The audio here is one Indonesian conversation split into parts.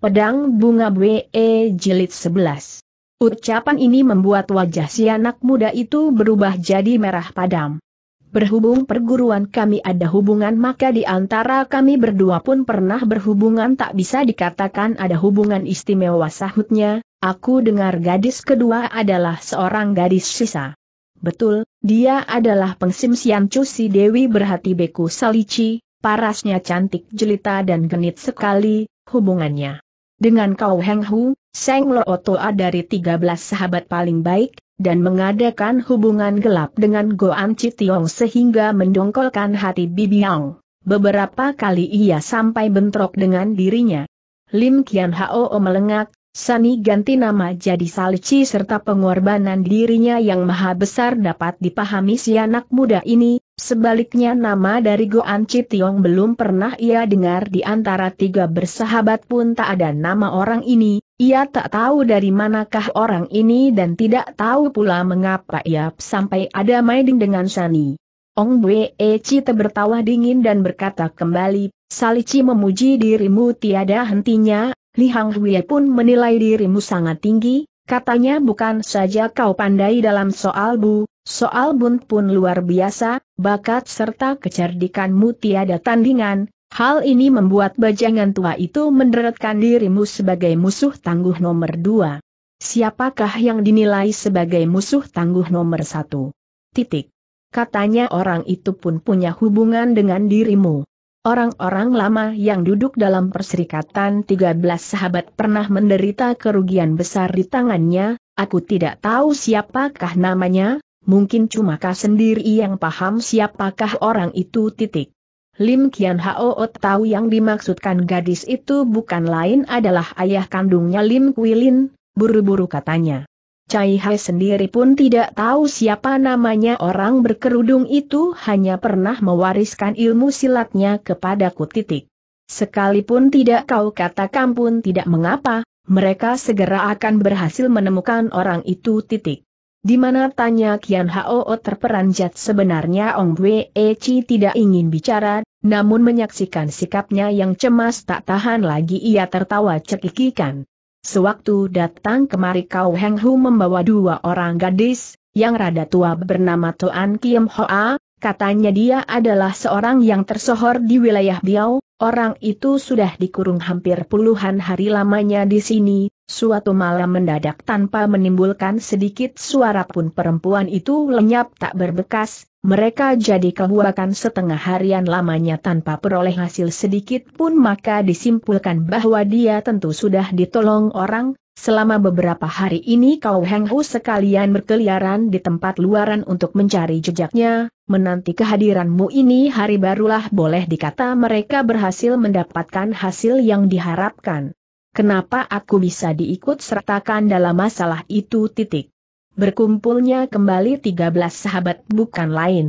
Pedang Bunga BE Jilid 11. Ucapan ini membuat wajah si anak muda itu berubah jadi merah padam. Berhubung perguruan kami ada hubungan maka di antara kami berdua pun pernah berhubungan tak bisa dikatakan ada hubungan istimewa sahutnya, aku dengar gadis kedua adalah seorang gadis sisa. Betul, dia adalah pengsim pengsimsian Cusi Dewi berhati beku salici, parasnya cantik jelita dan genit sekali, hubungannya. Dengan kau Heng Hu, Seng Lo Toa dari 13 sahabat paling baik, dan mengadakan hubungan gelap dengan Goan Citiong sehingga mendongkolkan hati Bibiang. Beberapa kali ia sampai bentrok dengan dirinya. Lim Kian Hao melengak, Sani ganti nama jadi Salci serta pengorbanan dirinya yang maha besar dapat dipahami si anak muda ini, Sebaliknya nama dari Goan Citiong belum pernah ia dengar di antara tiga bersahabat pun tak ada nama orang ini, ia tak tahu dari manakah orang ini dan tidak tahu pula mengapa ia sampai ada maiding dengan Sani. Ong Bwe Cite bertawa dingin dan berkata kembali, Salici memuji dirimu tiada hentinya, Li Hang Hui pun menilai dirimu sangat tinggi, katanya bukan saja kau pandai dalam soal bu, Soal Bun pun luar biasa, bakat serta kecerdikanmu tiada tandingan, hal ini membuat bajangan tua itu menderetkan dirimu sebagai musuh tangguh nomor dua. Siapakah yang dinilai sebagai musuh tangguh nomor satu? Titik. Katanya orang itu pun punya hubungan dengan dirimu. Orang-orang lama yang duduk dalam perserikatan 13 sahabat pernah menderita kerugian besar di tangannya, aku tidak tahu siapakah namanya, mungkin cuma kau sendiri yang paham siapakah orang itu titik. Lim Kian Hao tahu yang dimaksudkan gadis itu bukan lain adalah ayah kandungnya Lim Kuilin, buru-buru katanya. Cai Hai sendiri pun tidak tahu siapa namanya orang berkerudung itu hanya pernah mewariskan ilmu silatnya kepadaku titik. Sekalipun tidak kau katakan pun tidak mengapa, mereka segera akan berhasil menemukan orang itu titik. Di mana tanya Kian Hao terperanjat sebenarnya Ong Wei e Chi tidak ingin bicara, namun menyaksikan sikapnya yang cemas tak tahan lagi ia tertawa cekikikan. Sewaktu datang kemari Kau Heng Hu membawa dua orang gadis, yang rada tua bernama Toan Kiem Hoa, katanya dia adalah seorang yang tersohor di wilayah Biao. orang itu sudah dikurung hampir puluhan hari lamanya di sini, Suatu malam mendadak tanpa menimbulkan sedikit suara pun perempuan itu lenyap tak berbekas, mereka jadi kehuakan setengah harian lamanya tanpa peroleh hasil sedikit pun maka disimpulkan bahwa dia tentu sudah ditolong orang, selama beberapa hari ini kau henghu sekalian berkeliaran di tempat luaran untuk mencari jejaknya, menanti kehadiranmu ini hari barulah boleh dikata mereka berhasil mendapatkan hasil yang diharapkan. Kenapa aku bisa diikut sertakan dalam masalah itu titik? Berkumpulnya kembali 13 sahabat bukan lain.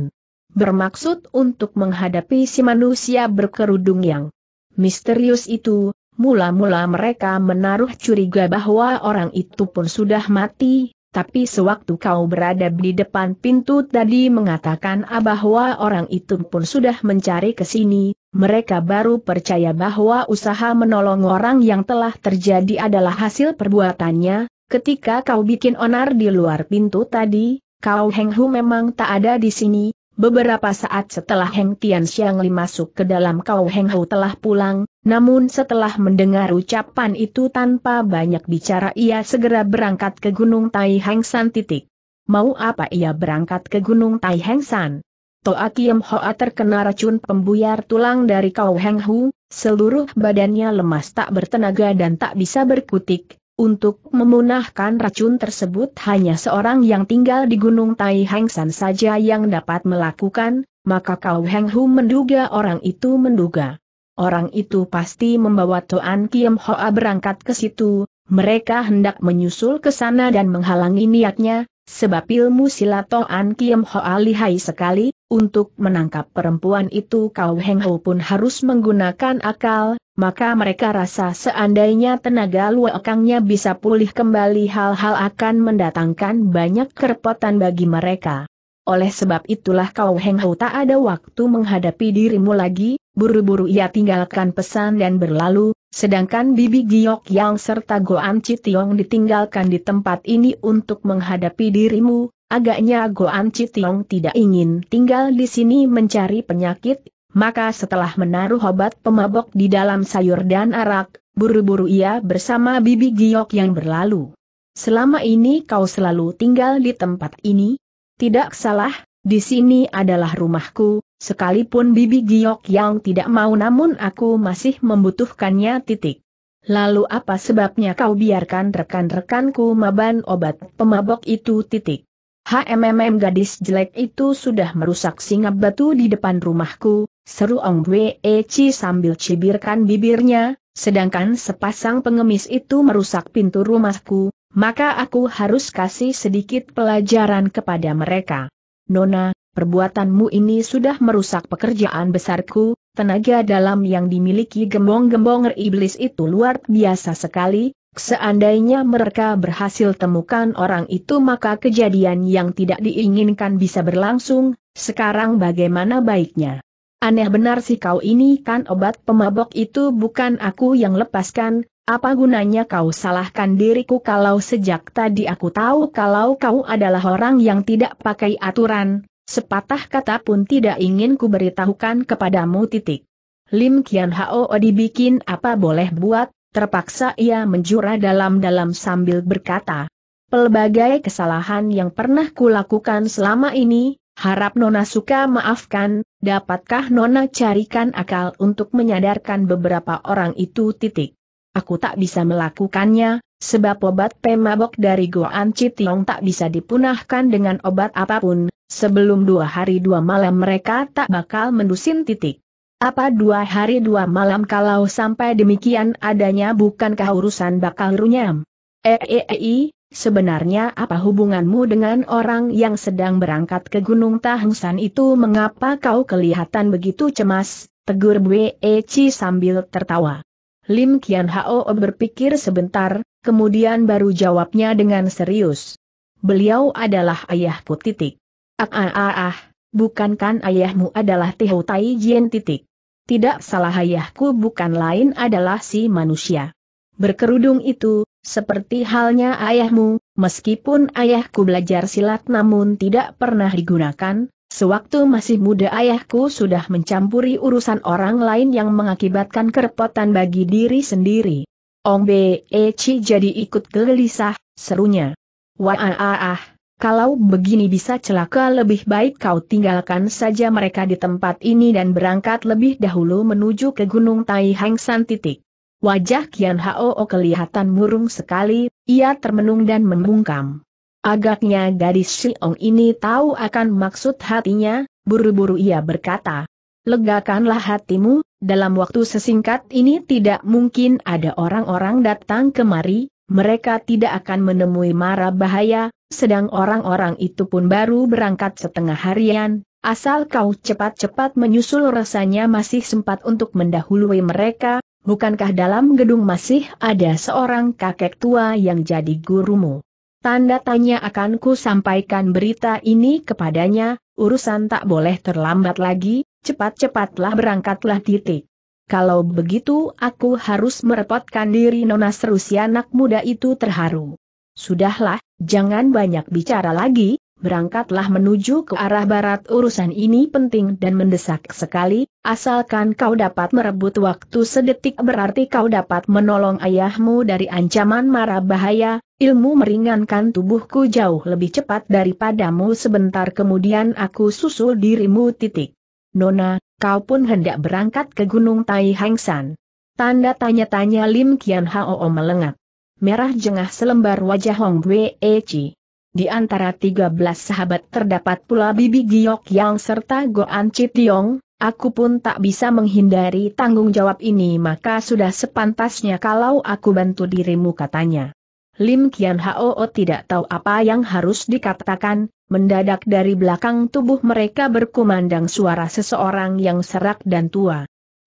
Bermaksud untuk menghadapi si manusia berkerudung yang misterius itu, mula-mula mereka menaruh curiga bahwa orang itu pun sudah mati, tapi sewaktu kau berada di depan pintu tadi mengatakan bahwa orang itu pun sudah mencari ke sini, mereka baru percaya bahwa usaha menolong orang yang telah terjadi adalah hasil perbuatannya, ketika kau bikin onar di luar pintu tadi, kau Heng Hu memang tak ada di sini, beberapa saat setelah Heng Tian Li masuk ke dalam kau Heng Hu telah pulang, namun setelah mendengar ucapan itu tanpa banyak bicara ia segera berangkat ke Gunung Tai Heng San titik. Mau apa ia berangkat ke Gunung Tai Heng San? Toa Kiem Hoa terkena racun pembuyar tulang dari Kau Heng Hu, seluruh badannya lemas tak bertenaga dan tak bisa berkutik. Untuk memunahkan racun tersebut hanya seorang yang tinggal di Gunung Tai Heng San saja yang dapat melakukan, maka Kau Heng Hu menduga orang itu menduga. Orang itu pasti membawa Toan Kiem Hoa berangkat ke situ, mereka hendak menyusul ke sana dan menghalangi niatnya, sebab ilmu silat Toan Kiem Hoa lihai sekali, untuk menangkap perempuan itu Kau Heng Ho pun harus menggunakan akal, maka mereka rasa seandainya tenaga luakangnya bisa pulih kembali hal-hal akan mendatangkan banyak kerepotan bagi mereka. Oleh sebab itulah Kau Heng Ho tak ada waktu menghadapi dirimu lagi, Buru-buru ia tinggalkan pesan dan berlalu, sedangkan Bibi Giok yang serta Goan Citiong ditinggalkan di tempat ini untuk menghadapi dirimu, agaknya Goan Citiong tidak ingin tinggal di sini mencari penyakit, maka setelah menaruh obat pemabok di dalam sayur dan arak, buru-buru ia bersama Bibi Giok yang berlalu. Selama ini kau selalu tinggal di tempat ini? Tidak salah, di sini adalah rumahku, Sekalipun Bibi Giok yang tidak mau namun aku masih membutuhkannya titik. Lalu apa sebabnya kau biarkan rekan-rekanku maban obat pemabok itu titik. HMMM gadis jelek itu sudah merusak singa batu di depan rumahku, seru Ong Wei e sambil cibirkan bibirnya, sedangkan sepasang pengemis itu merusak pintu rumahku, maka aku harus kasih sedikit pelajaran kepada mereka. Nona, perbuatanmu ini sudah merusak pekerjaan besarku, tenaga dalam yang dimiliki gembong-gembong iblis itu luar biasa sekali, seandainya mereka berhasil temukan orang itu maka kejadian yang tidak diinginkan bisa berlangsung, sekarang bagaimana baiknya? Aneh benar sih kau ini kan obat pemabok itu bukan aku yang lepaskan, apa gunanya kau salahkan diriku kalau sejak tadi aku tahu kalau kau adalah orang yang tidak pakai aturan, Sepatah kata pun tidak ingin ku beritahukan kepadamu titik. Lim Kian Hao dibikin apa boleh buat, terpaksa ia menjura dalam-dalam sambil berkata. Pelbagai kesalahan yang pernah kulakukan selama ini, harap Nona suka maafkan, dapatkah Nona carikan akal untuk menyadarkan beberapa orang itu titik. Aku tak bisa melakukannya, sebab obat pemabok dari Goan Tiong tak bisa dipunahkan dengan obat apapun, Sebelum dua hari dua malam mereka tak bakal mendusin titik. Apa dua hari dua malam kalau sampai demikian adanya bukankah urusan bakal runyam? Eeei, eh, eh, eh, sebenarnya apa hubunganmu dengan orang yang sedang berangkat ke Gunung Tahusan itu mengapa kau kelihatan begitu cemas? Tegur Bwe Eci sambil tertawa. Lim Kian Hao berpikir sebentar, kemudian baru jawabnya dengan serius. Beliau adalah ayahku titik. Ah ah ah ah, bukankan ayahmu adalah Tihou Tai Jien titik. Tidak salah ayahku bukan lain adalah si manusia. Berkerudung itu, seperti halnya ayahmu, meskipun ayahku belajar silat namun tidak pernah digunakan, sewaktu masih muda ayahku sudah mencampuri urusan orang lain yang mengakibatkan kerepotan bagi diri sendiri. Ong Be Eci jadi ikut gelisah, serunya. Wah ah ah ah, kalau begini bisa celaka lebih baik kau tinggalkan saja mereka di tempat ini dan berangkat lebih dahulu menuju ke Gunung Tai Hang San titik. Wajah Kian Hao kelihatan murung sekali, ia termenung dan membungkam. Agaknya gadis Siong ini tahu akan maksud hatinya, buru-buru ia berkata. Legakanlah hatimu, dalam waktu sesingkat ini tidak mungkin ada orang-orang datang kemari, mereka tidak akan menemui mara bahaya, sedang orang-orang itu pun baru berangkat setengah harian, asal kau cepat-cepat menyusul rasanya masih sempat untuk mendahului mereka, bukankah dalam gedung masih ada seorang kakek tua yang jadi gurumu? Tanda tanya akan ku sampaikan berita ini kepadanya, urusan tak boleh terlambat lagi, cepat-cepatlah berangkatlah titik. Kalau begitu aku harus merepotkan diri Nona Serusi anak muda itu terharu. Sudahlah, Jangan banyak bicara lagi, berangkatlah menuju ke arah barat urusan ini penting dan mendesak sekali, asalkan kau dapat merebut waktu sedetik berarti kau dapat menolong ayahmu dari ancaman mara bahaya, ilmu meringankan tubuhku jauh lebih cepat daripadamu sebentar kemudian aku susul dirimu titik. Nona, kau pun hendak berangkat ke Gunung Tai Hang San. Tanda tanya-tanya Lim Kian Hao melengak merah jengah selembar wajah Hong Bwe Eci. Di antara 13 sahabat terdapat pula Bibi Giok yang serta Goan Chit Tiong, aku pun tak bisa menghindari tanggung jawab ini maka sudah sepantasnya kalau aku bantu dirimu katanya. Lim Kian Hao oh tidak tahu apa yang harus dikatakan, mendadak dari belakang tubuh mereka berkumandang suara seseorang yang serak dan tua.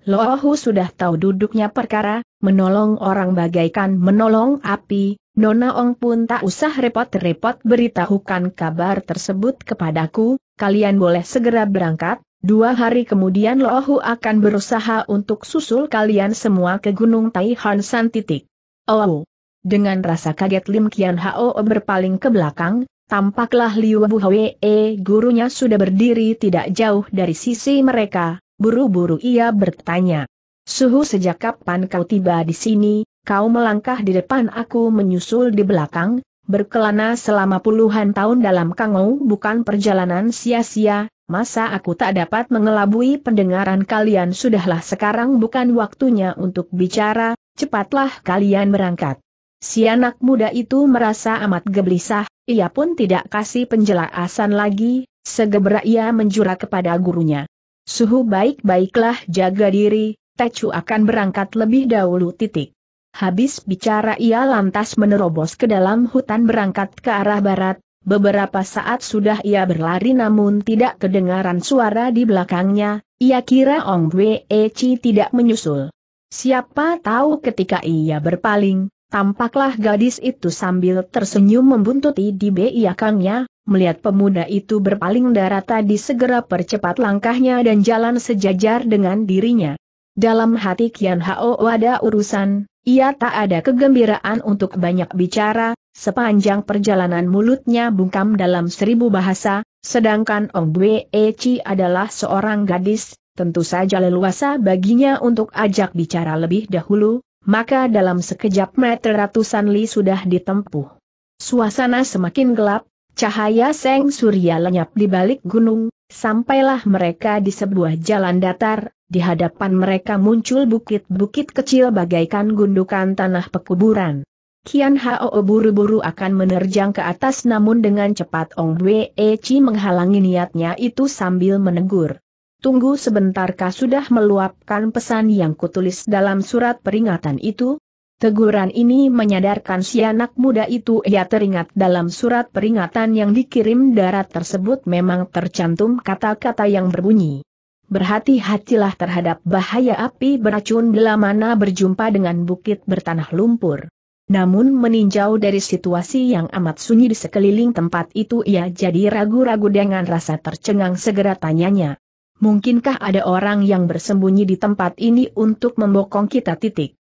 Lohu sudah tahu duduknya perkara, menolong orang bagaikan menolong api, Nona Ong pun tak usah repot-repot beritahukan kabar tersebut kepadaku, kalian boleh segera berangkat, dua hari kemudian Lohu akan berusaha untuk susul kalian semua ke Gunung Taihan San titik. Oh, dengan rasa kaget Lim Kian Hao berpaling ke belakang, tampaklah Liu Hwe, gurunya sudah berdiri tidak jauh dari sisi mereka, Buru-buru ia bertanya. Suhu sejak kapan kau tiba di sini, kau melangkah di depan aku menyusul di belakang, berkelana selama puluhan tahun dalam kangau bukan perjalanan sia-sia, masa aku tak dapat mengelabui pendengaran kalian sudahlah sekarang bukan waktunya untuk bicara, cepatlah kalian berangkat. Si anak muda itu merasa amat gelisah, ia pun tidak kasih penjelasan lagi, segera ia menjura kepada gurunya. Suhu baik-baiklah jaga diri, Tecu akan berangkat lebih dahulu titik. Habis bicara ia lantas menerobos ke dalam hutan berangkat ke arah barat, beberapa saat sudah ia berlari namun tidak kedengaran suara di belakangnya, ia kira Ong Wei Chi tidak menyusul. Siapa tahu ketika ia berpaling, tampaklah gadis itu sambil tersenyum membuntuti di belakangnya. Melihat pemuda itu berpaling darah tadi segera percepat langkahnya dan jalan sejajar dengan dirinya. Dalam hati Kian Hao ada urusan, ia tak ada kegembiraan untuk banyak bicara, sepanjang perjalanan mulutnya bungkam dalam seribu bahasa, sedangkan Ong Bwe Chi adalah seorang gadis, tentu saja leluasa baginya untuk ajak bicara lebih dahulu, maka dalam sekejap meter ratusan li sudah ditempuh. Suasana semakin gelap, Cahaya Seng Surya lenyap di balik gunung, sampailah mereka di sebuah jalan datar, di hadapan mereka muncul bukit-bukit kecil bagaikan gundukan tanah pekuburan. Kian Hao buru-buru akan menerjang ke atas namun dengan cepat Ong Wei Chi menghalangi niatnya itu sambil menegur. Tunggu sebentar, sebentarkah sudah meluapkan pesan yang kutulis dalam surat peringatan itu? Teguran ini menyadarkan si anak muda itu ia teringat dalam surat peringatan yang dikirim darat tersebut memang tercantum kata-kata yang berbunyi. Berhati-hatilah terhadap bahaya api beracun bila mana berjumpa dengan bukit bertanah lumpur. Namun meninjau dari situasi yang amat sunyi di sekeliling tempat itu ia jadi ragu-ragu dengan rasa tercengang segera tanyanya. Mungkinkah ada orang yang bersembunyi di tempat ini untuk membokong kita titik?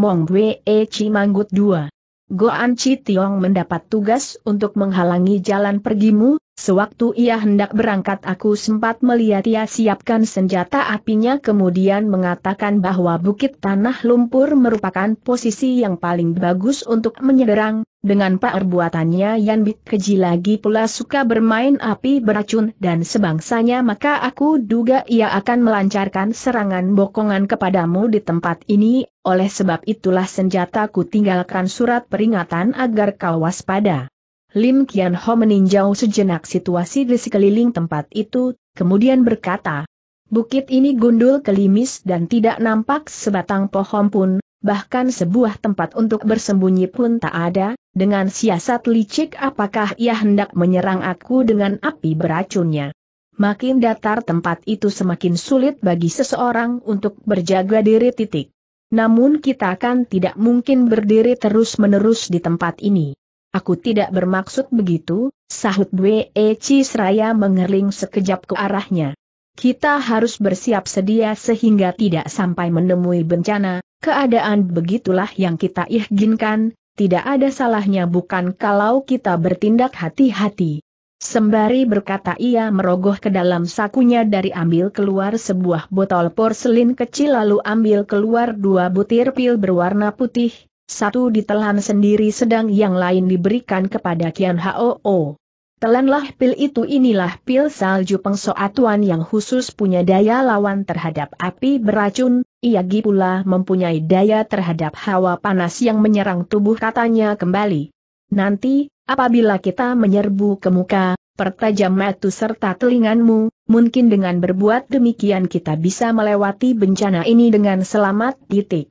Mong Wee E Cimanggut 2. Goan Chi Tiong mendapat tugas untuk menghalangi jalan pergimu, Sewaktu ia hendak berangkat aku sempat melihat ia siapkan senjata apinya kemudian mengatakan bahwa bukit tanah lumpur merupakan posisi yang paling bagus untuk menyerang, dengan pak perbuatannya Yan keji lagi pula suka bermain api beracun dan sebangsanya maka aku duga ia akan melancarkan serangan bokongan kepadamu di tempat ini, oleh sebab itulah senjataku tinggalkan surat peringatan agar kau waspada. Lim Kian Ho meninjau sejenak situasi di sekeliling tempat itu, kemudian berkata, Bukit ini gundul kelimis dan tidak nampak sebatang pohon pun, bahkan sebuah tempat untuk bersembunyi pun tak ada, dengan siasat licik apakah ia hendak menyerang aku dengan api beracunnya. Makin datar tempat itu semakin sulit bagi seseorang untuk berjaga diri titik. Namun kita kan tidak mungkin berdiri terus-menerus di tempat ini. Aku tidak bermaksud begitu, sahut Bwe Eci Seraya mengerling sekejap ke arahnya. Kita harus bersiap sedia sehingga tidak sampai menemui bencana, keadaan begitulah yang kita inginkan. tidak ada salahnya bukan kalau kita bertindak hati-hati. Sembari berkata ia merogoh ke dalam sakunya dari ambil keluar sebuah botol porselin kecil lalu ambil keluar dua butir pil berwarna putih, satu ditelan sendiri sedang yang lain diberikan kepada Kian Hoo. Telanlah pil itu inilah pil salju pengsoatuan yang khusus punya daya lawan terhadap api beracun, Ia pula mempunyai daya terhadap hawa panas yang menyerang tubuh katanya kembali. Nanti, apabila kita menyerbu ke muka, pertajam matu serta telinganmu, mungkin dengan berbuat demikian kita bisa melewati bencana ini dengan selamat titik.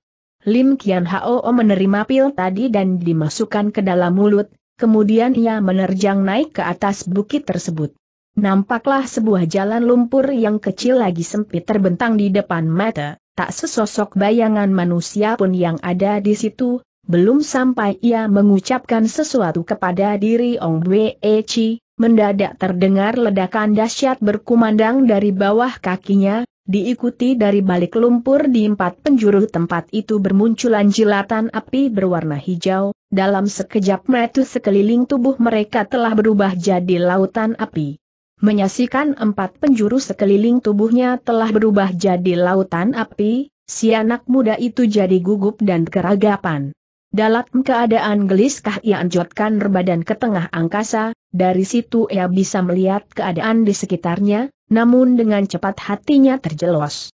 Lim Kian Hao menerima pil tadi dan dimasukkan ke dalam mulut, kemudian ia menerjang naik ke atas bukit tersebut. Nampaklah sebuah jalan lumpur yang kecil lagi sempit terbentang di depan mata, tak sesosok bayangan manusia pun yang ada di situ, belum sampai ia mengucapkan sesuatu kepada diri Ong Bwe e Chi, mendadak terdengar ledakan dahsyat berkumandang dari bawah kakinya, Diikuti dari balik lumpur di empat penjuru tempat itu bermunculan jilatan api berwarna hijau, dalam sekejap metu sekeliling tubuh mereka telah berubah jadi lautan api. Menyaksikan empat penjuru sekeliling tubuhnya telah berubah jadi lautan api, si anak muda itu jadi gugup dan keragapan. Dalam keadaan gelis ia anjotkan rebadan ke tengah angkasa, dari situ ia bisa melihat keadaan di sekitarnya, namun dengan cepat hatinya terjelos.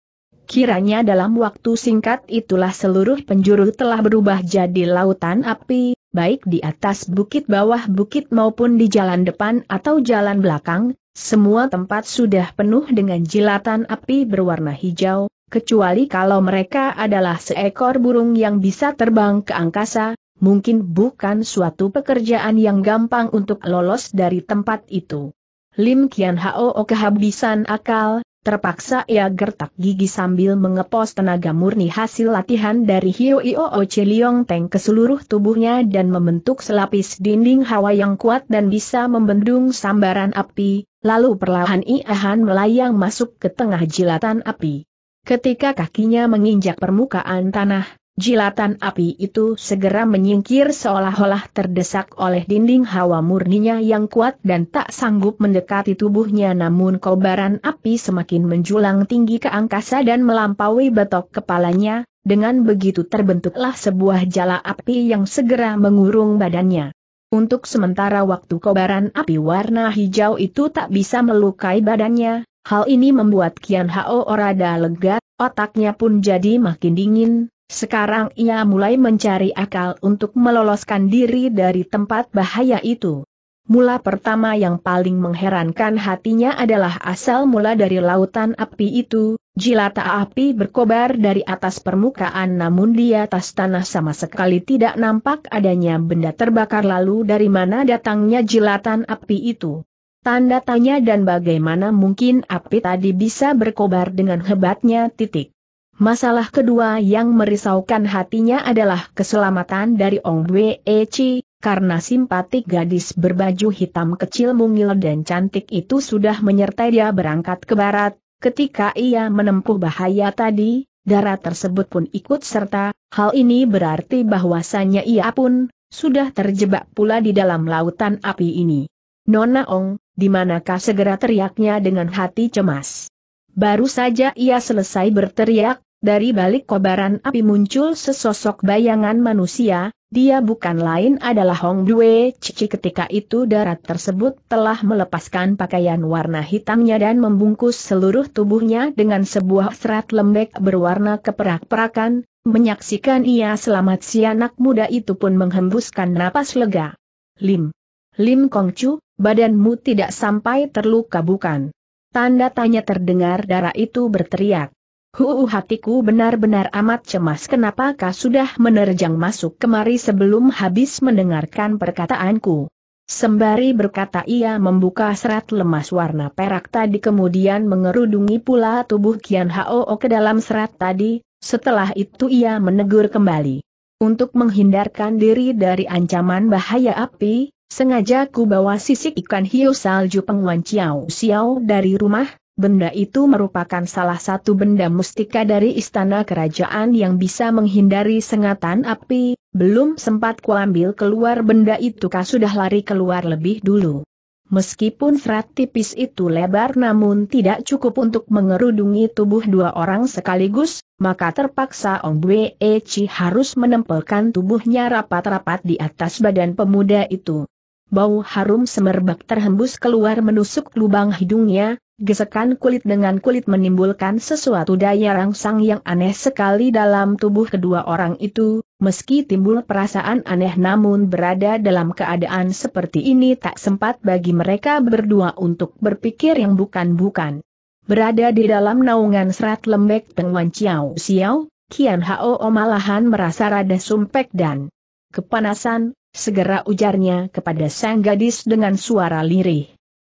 Kiranya dalam waktu singkat itulah seluruh penjuru telah berubah jadi lautan api, baik di atas bukit bawah bukit maupun di jalan depan atau jalan belakang, semua tempat sudah penuh dengan jilatan api berwarna hijau, kecuali kalau mereka adalah seekor burung yang bisa terbang ke angkasa, mungkin bukan suatu pekerjaan yang gampang untuk lolos dari tempat itu. Lim Kian Hao kehabisan akal, terpaksa ia gertak gigi sambil mengepos tenaga murni hasil latihan dari Hio Io Oce Liong Teng ke seluruh tubuhnya dan membentuk selapis dinding hawa yang kuat dan bisa membendung sambaran api, lalu perlahan Iahan melayang masuk ke tengah jilatan api. Ketika kakinya menginjak permukaan tanah, Jilatan api itu segera menyingkir seolah-olah terdesak oleh dinding hawa murninya yang kuat dan tak sanggup mendekati tubuhnya namun kobaran api semakin menjulang tinggi ke angkasa dan melampaui batok kepalanya, dengan begitu terbentuklah sebuah jala api yang segera mengurung badannya. Untuk sementara waktu kobaran api warna hijau itu tak bisa melukai badannya, hal ini membuat Kian Hao Orada lega, otaknya pun jadi makin dingin, sekarang ia mulai mencari akal untuk meloloskan diri dari tempat bahaya itu. Mula pertama yang paling mengherankan hatinya adalah asal mula dari lautan api itu, jilata api berkobar dari atas permukaan namun di atas tanah sama sekali tidak nampak adanya benda terbakar lalu dari mana datangnya jilatan api itu. Tanda tanya dan bagaimana mungkin api tadi bisa berkobar dengan hebatnya titik. Masalah kedua yang merisaukan hatinya adalah keselamatan dari Ong Wei e Chi, karena simpatik gadis berbaju hitam kecil mungil dan cantik itu sudah menyertai dia berangkat ke barat, ketika ia menempuh bahaya tadi, darah tersebut pun ikut serta, hal ini berarti bahwasannya ia pun, sudah terjebak pula di dalam lautan api ini. Nona Ong, dimanakah segera teriaknya dengan hati cemas. Baru saja ia selesai berteriak, dari balik kobaran api muncul sesosok bayangan manusia, dia bukan lain adalah Hong Dwe Cici ketika itu darat tersebut telah melepaskan pakaian warna hitamnya dan membungkus seluruh tubuhnya dengan sebuah serat lembek berwarna keperak-perakan, menyaksikan ia selamat si anak muda itu pun menghembuskan napas lega. Lim. Lim Chu, badanmu tidak sampai terluka bukan? Tanda tanya terdengar darah itu berteriak. Huu hatiku benar-benar amat cemas Kenapa kau sudah menerjang masuk kemari sebelum habis mendengarkan perkataanku. Sembari berkata ia membuka serat lemas warna perak tadi kemudian mengerudungi pula tubuh Kian Hao ke dalam serat tadi, setelah itu ia menegur kembali. Untuk menghindarkan diri dari ancaman bahaya api, sengaja ku bawa sisik ikan hiu salju penguan Ciao Xiao dari rumah, Benda itu merupakan salah satu benda mustika dari istana kerajaan yang bisa menghindari sengatan api, belum sempat kuambil keluar benda itu kah sudah lari keluar lebih dulu. Meskipun serat tipis itu lebar namun tidak cukup untuk mengerudungi tubuh dua orang sekaligus, maka terpaksa Ong Bwe Chi harus menempelkan tubuhnya rapat-rapat di atas badan pemuda itu bau harum semerbak terhembus keluar menusuk lubang hidungnya, gesekan kulit dengan kulit menimbulkan sesuatu daya rangsang yang aneh sekali dalam tubuh kedua orang itu, meski timbul perasaan aneh namun berada dalam keadaan seperti ini tak sempat bagi mereka berdua untuk berpikir yang bukan-bukan. Berada di dalam naungan serat lembek Pengwan Chiao Xiao, Kian Hao malahan merasa rada sumpek dan kepanasan, Segera ujarnya kepada sang gadis dengan suara lirih.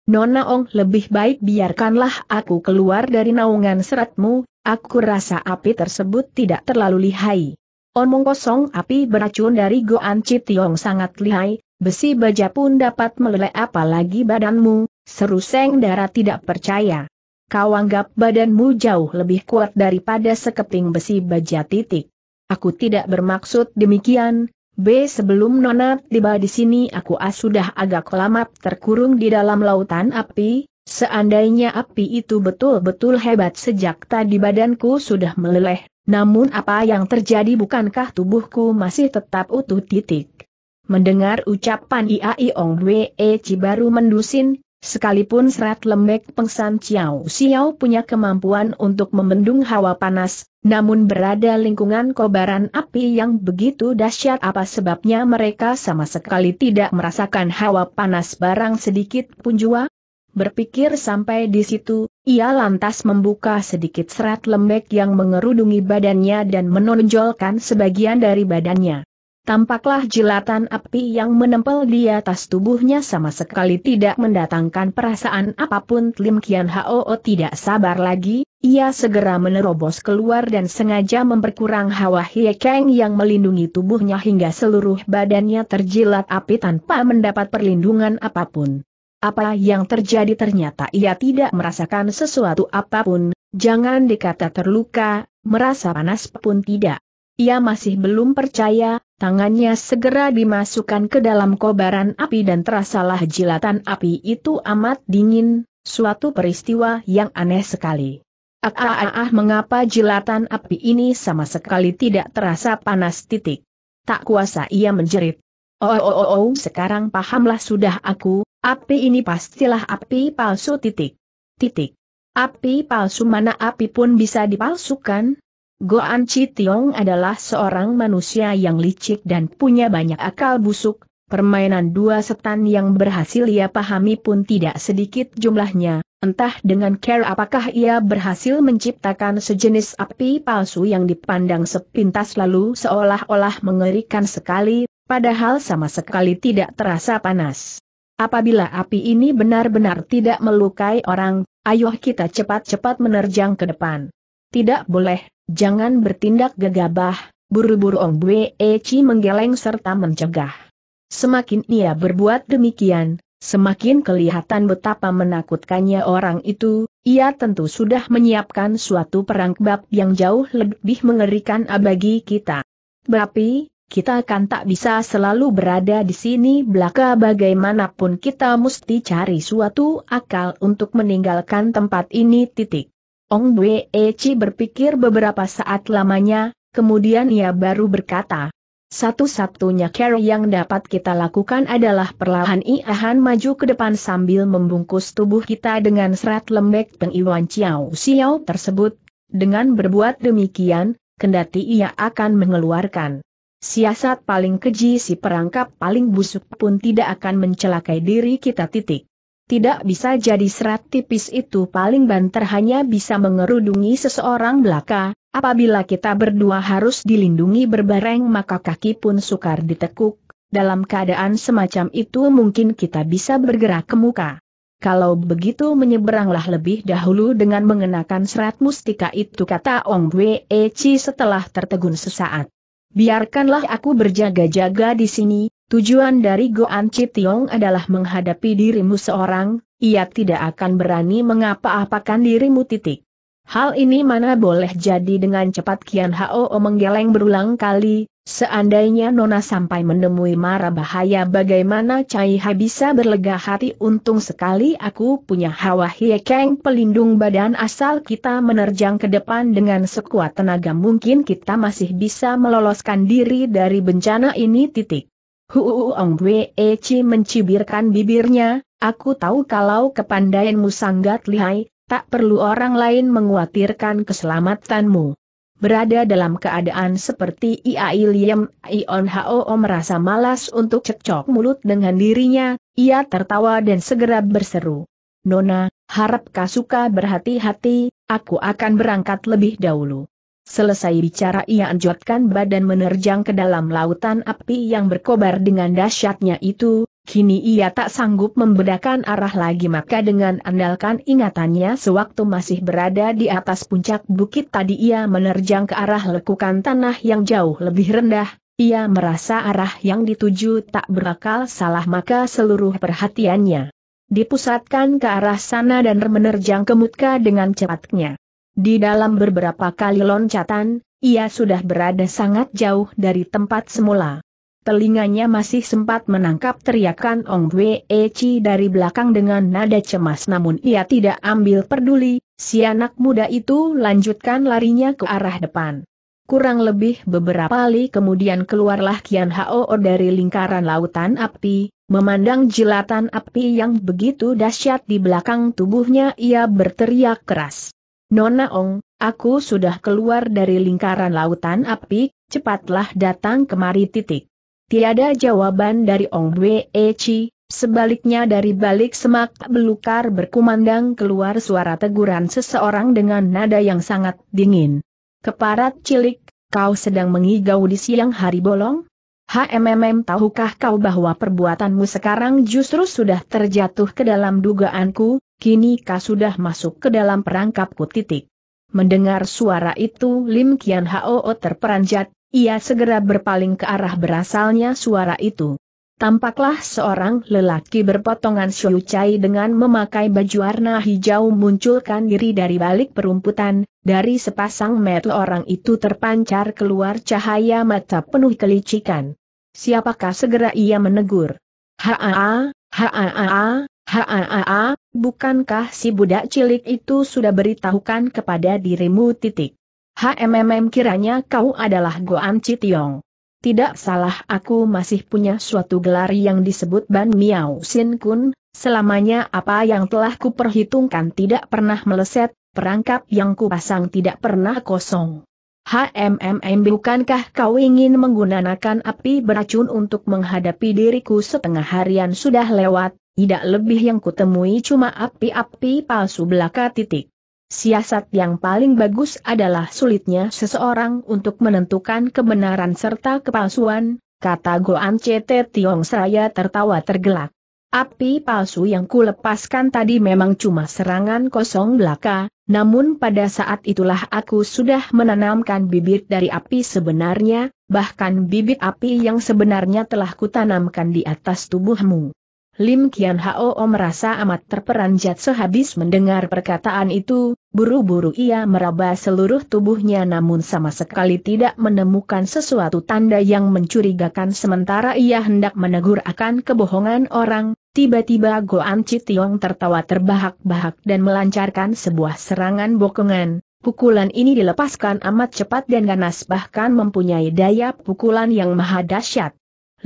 Nona Ong lebih baik biarkanlah aku keluar dari naungan seratmu, aku rasa api tersebut tidak terlalu lihai. Omong kosong api beracun dari Goan Citiong sangat lihai, besi baja pun dapat meleleh apalagi badanmu, seru Seng Dara tidak percaya. Kau anggap badanmu jauh lebih kuat daripada sekeping besi baja titik. Aku tidak bermaksud demikian, B. Sebelum Nona tiba di sini aku sudah agak lama terkurung di dalam lautan api, seandainya api itu betul-betul hebat sejak tadi badanku sudah meleleh, namun apa yang terjadi bukankah tubuhku masih tetap utuh titik. Mendengar ucapan IAI Ong Wei Cibaru mendusin, Sekalipun serat lembek pengsan Ciao Xiao punya kemampuan untuk membendung hawa panas, namun berada lingkungan kobaran api yang begitu dahsyat apa sebabnya mereka sama sekali tidak merasakan hawa panas barang sedikit pun jua? Berpikir sampai di situ, ia lantas membuka sedikit serat lembek yang mengerudungi badannya dan menonjolkan sebagian dari badannya. Tampaklah jilatan api yang menempel di atas tubuhnya sama sekali tidak mendatangkan perasaan apapun Lim Kian Hao tidak sabar lagi, ia segera menerobos keluar dan sengaja memperkurang hawa hiekeng yang melindungi tubuhnya hingga seluruh badannya terjilat api tanpa mendapat perlindungan apapun. Apa yang terjadi ternyata ia tidak merasakan sesuatu apapun, jangan dikata terluka, merasa panas pun tidak. Ia masih belum percaya, Tangannya segera dimasukkan ke dalam kobaran api dan terasalah jilatan api itu amat dingin, suatu peristiwa yang aneh sekali. Ah, mengapa jilatan api ini sama sekali tidak terasa panas titik. Tak kuasa ia menjerit. Oh, oh, oh, oh, oh sekarang pahamlah sudah aku, api ini pastilah api palsu titik. Titik. Api palsu mana api pun bisa dipalsukan, Goan Chi Tiong adalah seorang manusia yang licik dan punya banyak akal busuk, permainan dua setan yang berhasil ia pahami pun tidak sedikit jumlahnya, entah dengan care apakah ia berhasil menciptakan sejenis api palsu yang dipandang sepintas lalu seolah-olah mengerikan sekali, padahal sama sekali tidak terasa panas. Apabila api ini benar-benar tidak melukai orang, ayo kita cepat-cepat menerjang ke depan. Tidak boleh, jangan bertindak gegabah, buru-buru Ong Bwe Echi menggeleng serta mencegah. Semakin ia berbuat demikian, semakin kelihatan betapa menakutkannya orang itu, ia tentu sudah menyiapkan suatu perangkap yang jauh lebih mengerikan bagi kita. Tapi, kita kan tak bisa selalu berada di sini belaka bagaimanapun kita mesti cari suatu akal untuk meninggalkan tempat ini titik. Ong Bwe Eci berpikir beberapa saat lamanya, kemudian ia baru berkata, satu-satunya cara yang dapat kita lakukan adalah perlahan-lahan maju ke depan sambil membungkus tubuh kita dengan serat lembek pengiwan Ciao Xiao tersebut. Dengan berbuat demikian, kendati ia akan mengeluarkan siasat paling keji si perangkap paling busuk pun tidak akan mencelakai diri kita titik tidak bisa jadi serat tipis itu paling banter hanya bisa mengerudungi seseorang belaka, apabila kita berdua harus dilindungi berbareng maka kaki pun sukar ditekuk, dalam keadaan semacam itu mungkin kita bisa bergerak ke muka. Kalau begitu menyeberanglah lebih dahulu dengan mengenakan serat mustika itu kata Ong Wei Eci setelah tertegun sesaat. Biarkanlah aku berjaga-jaga di sini, Tujuan dari Goan Citiong adalah menghadapi dirimu seorang, ia tidak akan berani mengapa-apakan dirimu titik. Hal ini mana boleh jadi dengan cepat Kian Hao menggeleng berulang kali, seandainya Nona sampai menemui mara bahaya bagaimana Cai Ha bisa berlega hati untung sekali aku punya Hawa Hiekeng pelindung badan asal kita menerjang ke depan dengan sekuat tenaga mungkin kita masih bisa meloloskan diri dari bencana ini titik. Huu Ong Bwe Eci mencibirkan bibirnya, aku tahu kalau kepandaianmu sangat lihai, tak perlu orang lain menguatirkan keselamatanmu. Berada dalam keadaan seperti ia, Liam, Ion Hao merasa malas untuk cekcok mulut dengan dirinya, ia tertawa dan segera berseru. Nona, harap kau suka berhati-hati, aku akan berangkat lebih dahulu. Selesai bicara ia anjotkan badan menerjang ke dalam lautan api yang berkobar dengan dahsyatnya itu, kini ia tak sanggup membedakan arah lagi maka dengan andalkan ingatannya sewaktu masih berada di atas puncak bukit tadi ia menerjang ke arah lekukan tanah yang jauh lebih rendah, ia merasa arah yang dituju tak berakal salah maka seluruh perhatiannya dipusatkan ke arah sana dan menerjang ke muka dengan cepatnya. Di dalam beberapa kali loncatan, ia sudah berada sangat jauh dari tempat semula. Telinganya masih sempat menangkap teriakan Ong Wei e Chi dari belakang dengan nada cemas namun ia tidak ambil peduli, si anak muda itu lanjutkan larinya ke arah depan. Kurang lebih beberapa kali kemudian keluarlah Kian Hao dari lingkaran lautan api, memandang jilatan api yang begitu dahsyat di belakang tubuhnya ia berteriak keras. Nona Ong, aku sudah keluar dari lingkaran lautan api, cepatlah datang kemari titik. Tiada jawaban dari Ong Wei Chi, sebaliknya dari balik semak belukar berkumandang keluar suara teguran seseorang dengan nada yang sangat dingin. Keparat cilik, kau sedang mengigau di siang hari bolong? HMMM tahukah kau bahwa perbuatanmu sekarang justru sudah terjatuh ke dalam dugaanku, kini kau sudah masuk ke dalam perangkapku titik. Mendengar suara itu Lim Kian Hao terperanjat, ia segera berpaling ke arah berasalnya suara itu. Tampaklah seorang lelaki berpotongan syucai dengan memakai baju warna hijau munculkan diri dari balik perumputan, dari sepasang mata orang itu terpancar keluar cahaya mata penuh kelicikan. Siapakah segera ia menegur? Haa, haa, haa, Haa, bukankah si budak cilik itu sudah beritahukan kepada dirimu titik? HMMM kiranya kau adalah Goan Citiong. Tidak salah aku masih punya suatu gelar yang disebut Ban Miao Sin Kun, selamanya apa yang telah kuperhitungkan tidak pernah meleset, perangkap yang kupasang tidak pernah kosong. HMMM bukankah kau ingin menggunakan api beracun untuk menghadapi diriku setengah harian sudah lewat, tidak lebih yang kutemui cuma api-api palsu belaka titik. Siasat yang paling bagus adalah sulitnya seseorang untuk menentukan kebenaran serta kepalsuan, kata Goan CT Tiong Seraya tertawa tergelak. Api palsu yang kulepaskan tadi memang cuma serangan kosong belaka, namun pada saat itulah aku sudah menanamkan bibit dari api sebenarnya, bahkan bibit api yang sebenarnya telah kutanamkan di atas tubuhmu. Lim Kian Hao merasa amat terperanjat sehabis mendengar perkataan itu, buru-buru ia meraba seluruh tubuhnya namun sama sekali tidak menemukan sesuatu tanda yang mencurigakan sementara ia hendak menegur akan kebohongan orang, tiba-tiba Goan Citiong tertawa terbahak-bahak dan melancarkan sebuah serangan bokongan. Pukulan ini dilepaskan amat cepat dan ganas bahkan mempunyai daya pukulan yang maha dahsyat.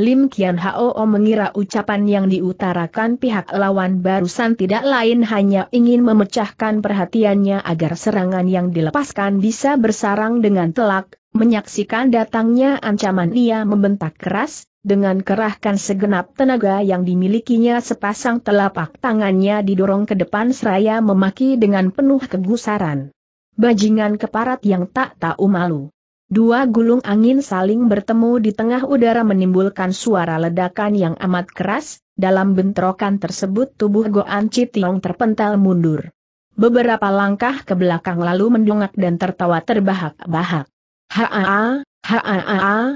Lim Kian Hao mengira ucapan yang diutarakan pihak lawan barusan tidak lain hanya ingin memecahkan perhatiannya agar serangan yang dilepaskan bisa bersarang dengan telak, menyaksikan datangnya ancaman ia membentak keras, dengan kerahkan segenap tenaga yang dimilikinya sepasang telapak tangannya didorong ke depan seraya memaki dengan penuh kegusaran. Bajingan keparat yang tak tahu malu. Dua gulung angin saling bertemu di tengah udara menimbulkan suara ledakan yang amat keras, dalam bentrokan tersebut tubuh Goan Citiong terpental mundur. Beberapa langkah ke belakang lalu mendongak dan tertawa terbahak-bahak. Haa, haa,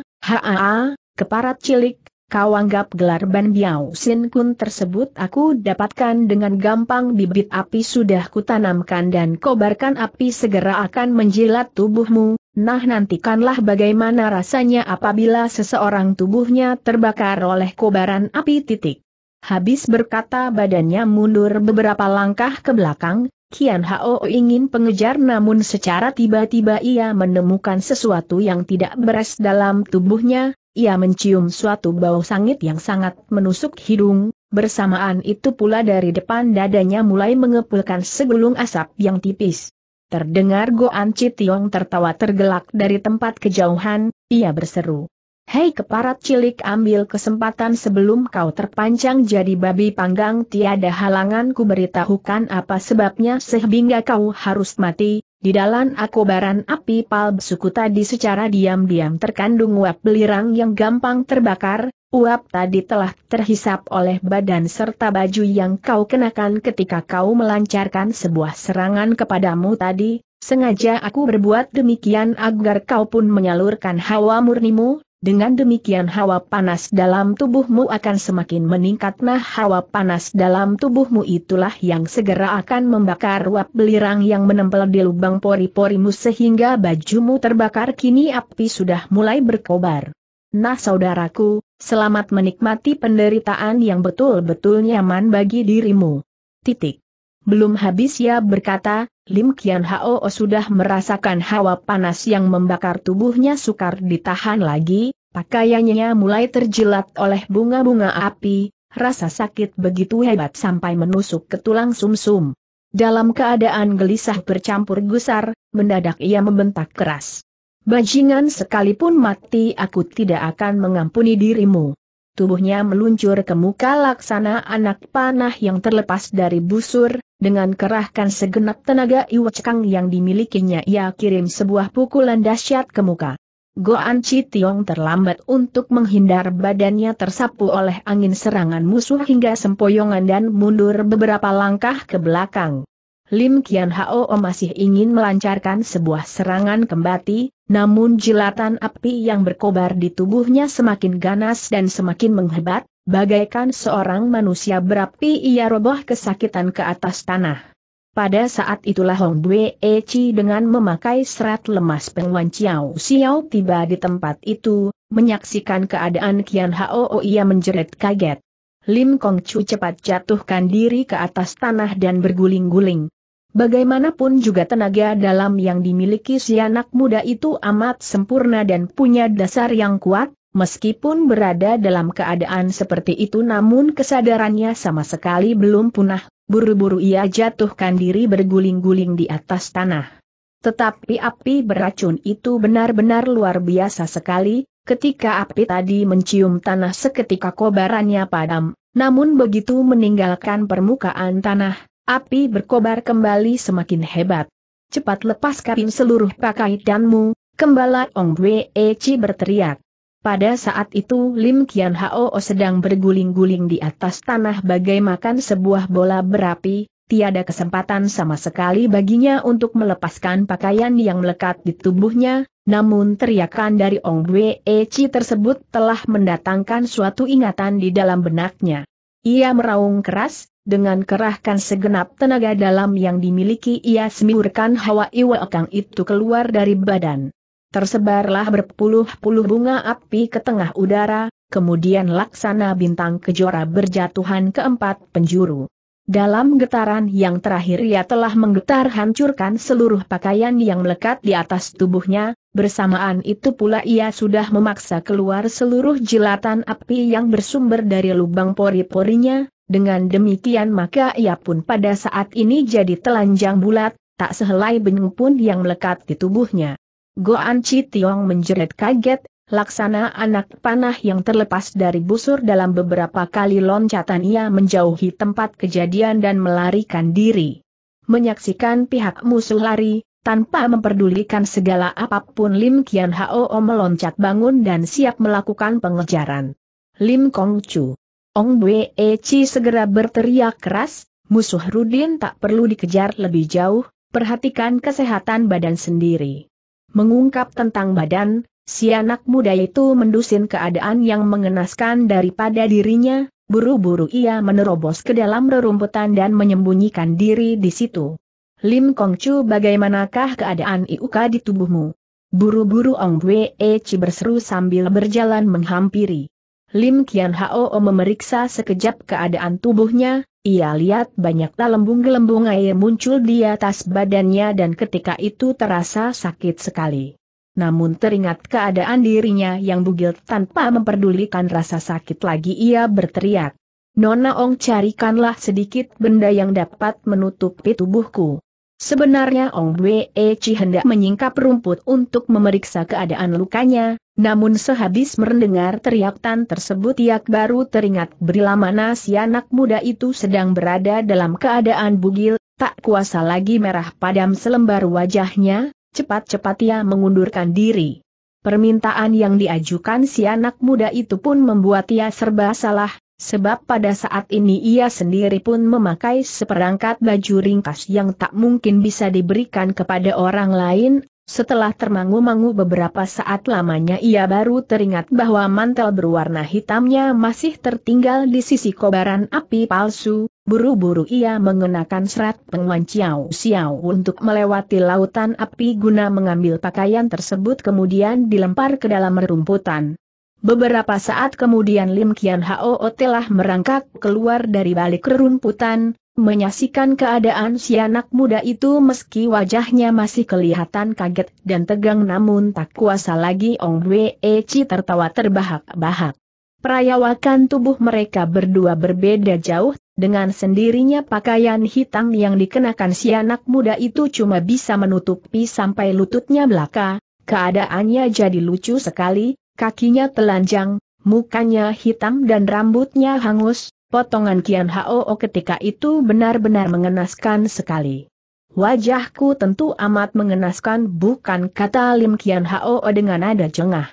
haa, keparat cilik, kau anggap gelar Ban Biao Sin Kun tersebut aku dapatkan dengan gampang bibit api sudah kutanamkan dan kobarkan api segera akan menjilat tubuhmu, Nah nantikanlah bagaimana rasanya apabila seseorang tubuhnya terbakar oleh kobaran api titik. Habis berkata badannya mundur beberapa langkah ke belakang, Kian Hao ingin pengejar namun secara tiba-tiba ia menemukan sesuatu yang tidak beres dalam tubuhnya, ia mencium suatu bau sangit yang sangat menusuk hidung, bersamaan itu pula dari depan dadanya mulai mengepulkan segulung asap yang tipis. Terdengar Goan Citiong tertawa tergelak dari tempat kejauhan, ia berseru. Hei keparat cilik ambil kesempatan sebelum kau terpanjang jadi babi panggang tiada halangan ku beritahukan apa sebabnya sehingga kau harus mati, di dalam akobaran api pal besuku tadi secara diam-diam terkandung uap belirang yang gampang terbakar, uap tadi telah terhisap oleh badan serta baju yang kau kenakan ketika kau melancarkan sebuah serangan kepadamu tadi, sengaja aku berbuat demikian agar kau pun menyalurkan hawa murnimu, dengan demikian hawa panas dalam tubuhmu akan semakin meningkat nah hawa panas dalam tubuhmu itulah yang segera akan membakar uap belirang yang menempel di lubang pori-porimu sehingga bajumu terbakar kini api sudah mulai berkobar. Nah saudaraku, selamat menikmati penderitaan yang betul-betul nyaman bagi dirimu. Titik. Belum habis ya berkata, Lim Kian Hao sudah merasakan hawa panas yang membakar tubuhnya sukar ditahan lagi, pakaiannya mulai terjilat oleh bunga-bunga api, rasa sakit begitu hebat sampai menusuk ke tulang sumsum. -sum. Dalam keadaan gelisah bercampur gusar, mendadak ia membentak keras. Bajingan sekalipun mati aku tidak akan mengampuni dirimu tubuhnya meluncur ke muka laksana anak panah yang terlepas dari busur, dengan kerahkan segenap tenaga Iwacekang yang dimilikinya ia kirim sebuah pukulan dahsyat ke muka. Goan Tiong terlambat untuk menghindar badannya tersapu oleh angin serangan musuh hingga sempoyongan dan mundur beberapa langkah ke belakang. Lim Kian Hao masih ingin melancarkan sebuah serangan kembali, namun jilatan api yang berkobar di tubuhnya semakin ganas dan semakin menghebat, Bagaikan seorang manusia berapi ia roboh kesakitan ke atas tanah. Pada saat itulah Hong Bue e Chi dengan memakai serat lemas penguan Chiao Xiao tiba di tempat itu, menyaksikan keadaan Kian Hao oh, ia menjerit kaget. Lim Kong Chu cepat jatuhkan diri ke atas tanah dan berguling-guling. Bagaimanapun juga tenaga dalam yang dimiliki si anak muda itu amat sempurna dan punya dasar yang kuat, Meskipun berada dalam keadaan seperti itu namun kesadarannya sama sekali belum punah, buru-buru ia jatuhkan diri berguling-guling di atas tanah. Tetapi api beracun itu benar-benar luar biasa sekali, ketika api tadi mencium tanah seketika kobarannya padam, namun begitu meninggalkan permukaan tanah, api berkobar kembali semakin hebat. Cepat lepaskan seluruh pakaianmu, Kembala Ong Wei Eci berteriak. Pada saat itu Lim Kian Hao sedang berguling-guling di atas tanah bagai makan sebuah bola berapi, tiada kesempatan sama sekali baginya untuk melepaskan pakaian yang melekat di tubuhnya, namun teriakan dari Ong Bwe Chi tersebut telah mendatangkan suatu ingatan di dalam benaknya. Ia meraung keras, dengan kerahkan segenap tenaga dalam yang dimiliki ia semiurkan hawa iwa kang itu keluar dari badan. Tersebarlah berpuluh-puluh bunga api ke tengah udara, kemudian laksana bintang kejora berjatuhan ke empat penjuru. Dalam getaran yang terakhir ia telah menggetar hancurkan seluruh pakaian yang melekat di atas tubuhnya, bersamaan itu pula ia sudah memaksa keluar seluruh jilatan api yang bersumber dari lubang pori-porinya, dengan demikian maka ia pun pada saat ini jadi telanjang bulat, tak sehelai benang pun yang melekat di tubuhnya. Goan Chi Tiong menjerit kaget, laksana anak panah yang terlepas dari busur dalam beberapa kali loncatan ia menjauhi tempat kejadian dan melarikan diri. Menyaksikan pihak musuh lari, tanpa memperdulikan segala apapun Lim Kian Hao meloncat bangun dan siap melakukan pengejaran. Lim Kong Chu. Ong Bwe e Chi segera berteriak keras, musuh Rudin tak perlu dikejar lebih jauh, perhatikan kesehatan badan sendiri mengungkap tentang badan, si anak muda itu mendusin keadaan yang mengenaskan daripada dirinya, buru-buru ia menerobos ke dalam rerumputan dan menyembunyikan diri di situ. Lim Kong Kongcu bagaimanakah keadaan Iuka di tubuhmu? Buru-buru Ong Wei Eci berseru sambil berjalan menghampiri. Lim Kian Hao memeriksa sekejap keadaan tubuhnya, ia lihat banyak lembung gelembung air muncul di atas badannya dan ketika itu terasa sakit sekali. Namun teringat keadaan dirinya yang bugil tanpa memperdulikan rasa sakit lagi ia berteriak. Nona Ong carikanlah sedikit benda yang dapat menutupi tubuhku. Sebenarnya Ong Wei Chi hendak menyingkap rumput untuk memeriksa keadaan lukanya, namun sehabis mendengar teriakan tersebut ia baru teringat bila mana si anak muda itu sedang berada dalam keadaan bugil, tak kuasa lagi merah padam selembar wajahnya, cepat-cepat ia mengundurkan diri. Permintaan yang diajukan si anak muda itu pun membuat ia serba salah, sebab pada saat ini ia sendiri pun memakai seperangkat baju ringkas yang tak mungkin bisa diberikan kepada orang lain, setelah termangu-mangu beberapa saat lamanya ia baru teringat bahwa mantel berwarna hitamnya masih tertinggal di sisi kobaran api palsu, buru-buru ia mengenakan serat penguan Ciao untuk melewati lautan api guna mengambil pakaian tersebut kemudian dilempar ke dalam rerumputan. Beberapa saat kemudian Lim Kian Hao telah merangkak keluar dari balik rerumputan, Menyaksikan keadaan si anak muda itu meski wajahnya masih kelihatan kaget dan tegang namun tak kuasa lagi Ong Wei e Chi tertawa terbahak-bahak. Perayawakan tubuh mereka berdua berbeda jauh, dengan sendirinya pakaian hitam yang dikenakan si anak muda itu cuma bisa menutupi sampai lututnya belaka, keadaannya jadi lucu sekali, kakinya telanjang, mukanya hitam dan rambutnya hangus, Potongan Kian Hao ketika itu benar-benar mengenaskan sekali. Wajahku tentu amat mengenaskan bukan kata Lim Kian Hao dengan nada jengah.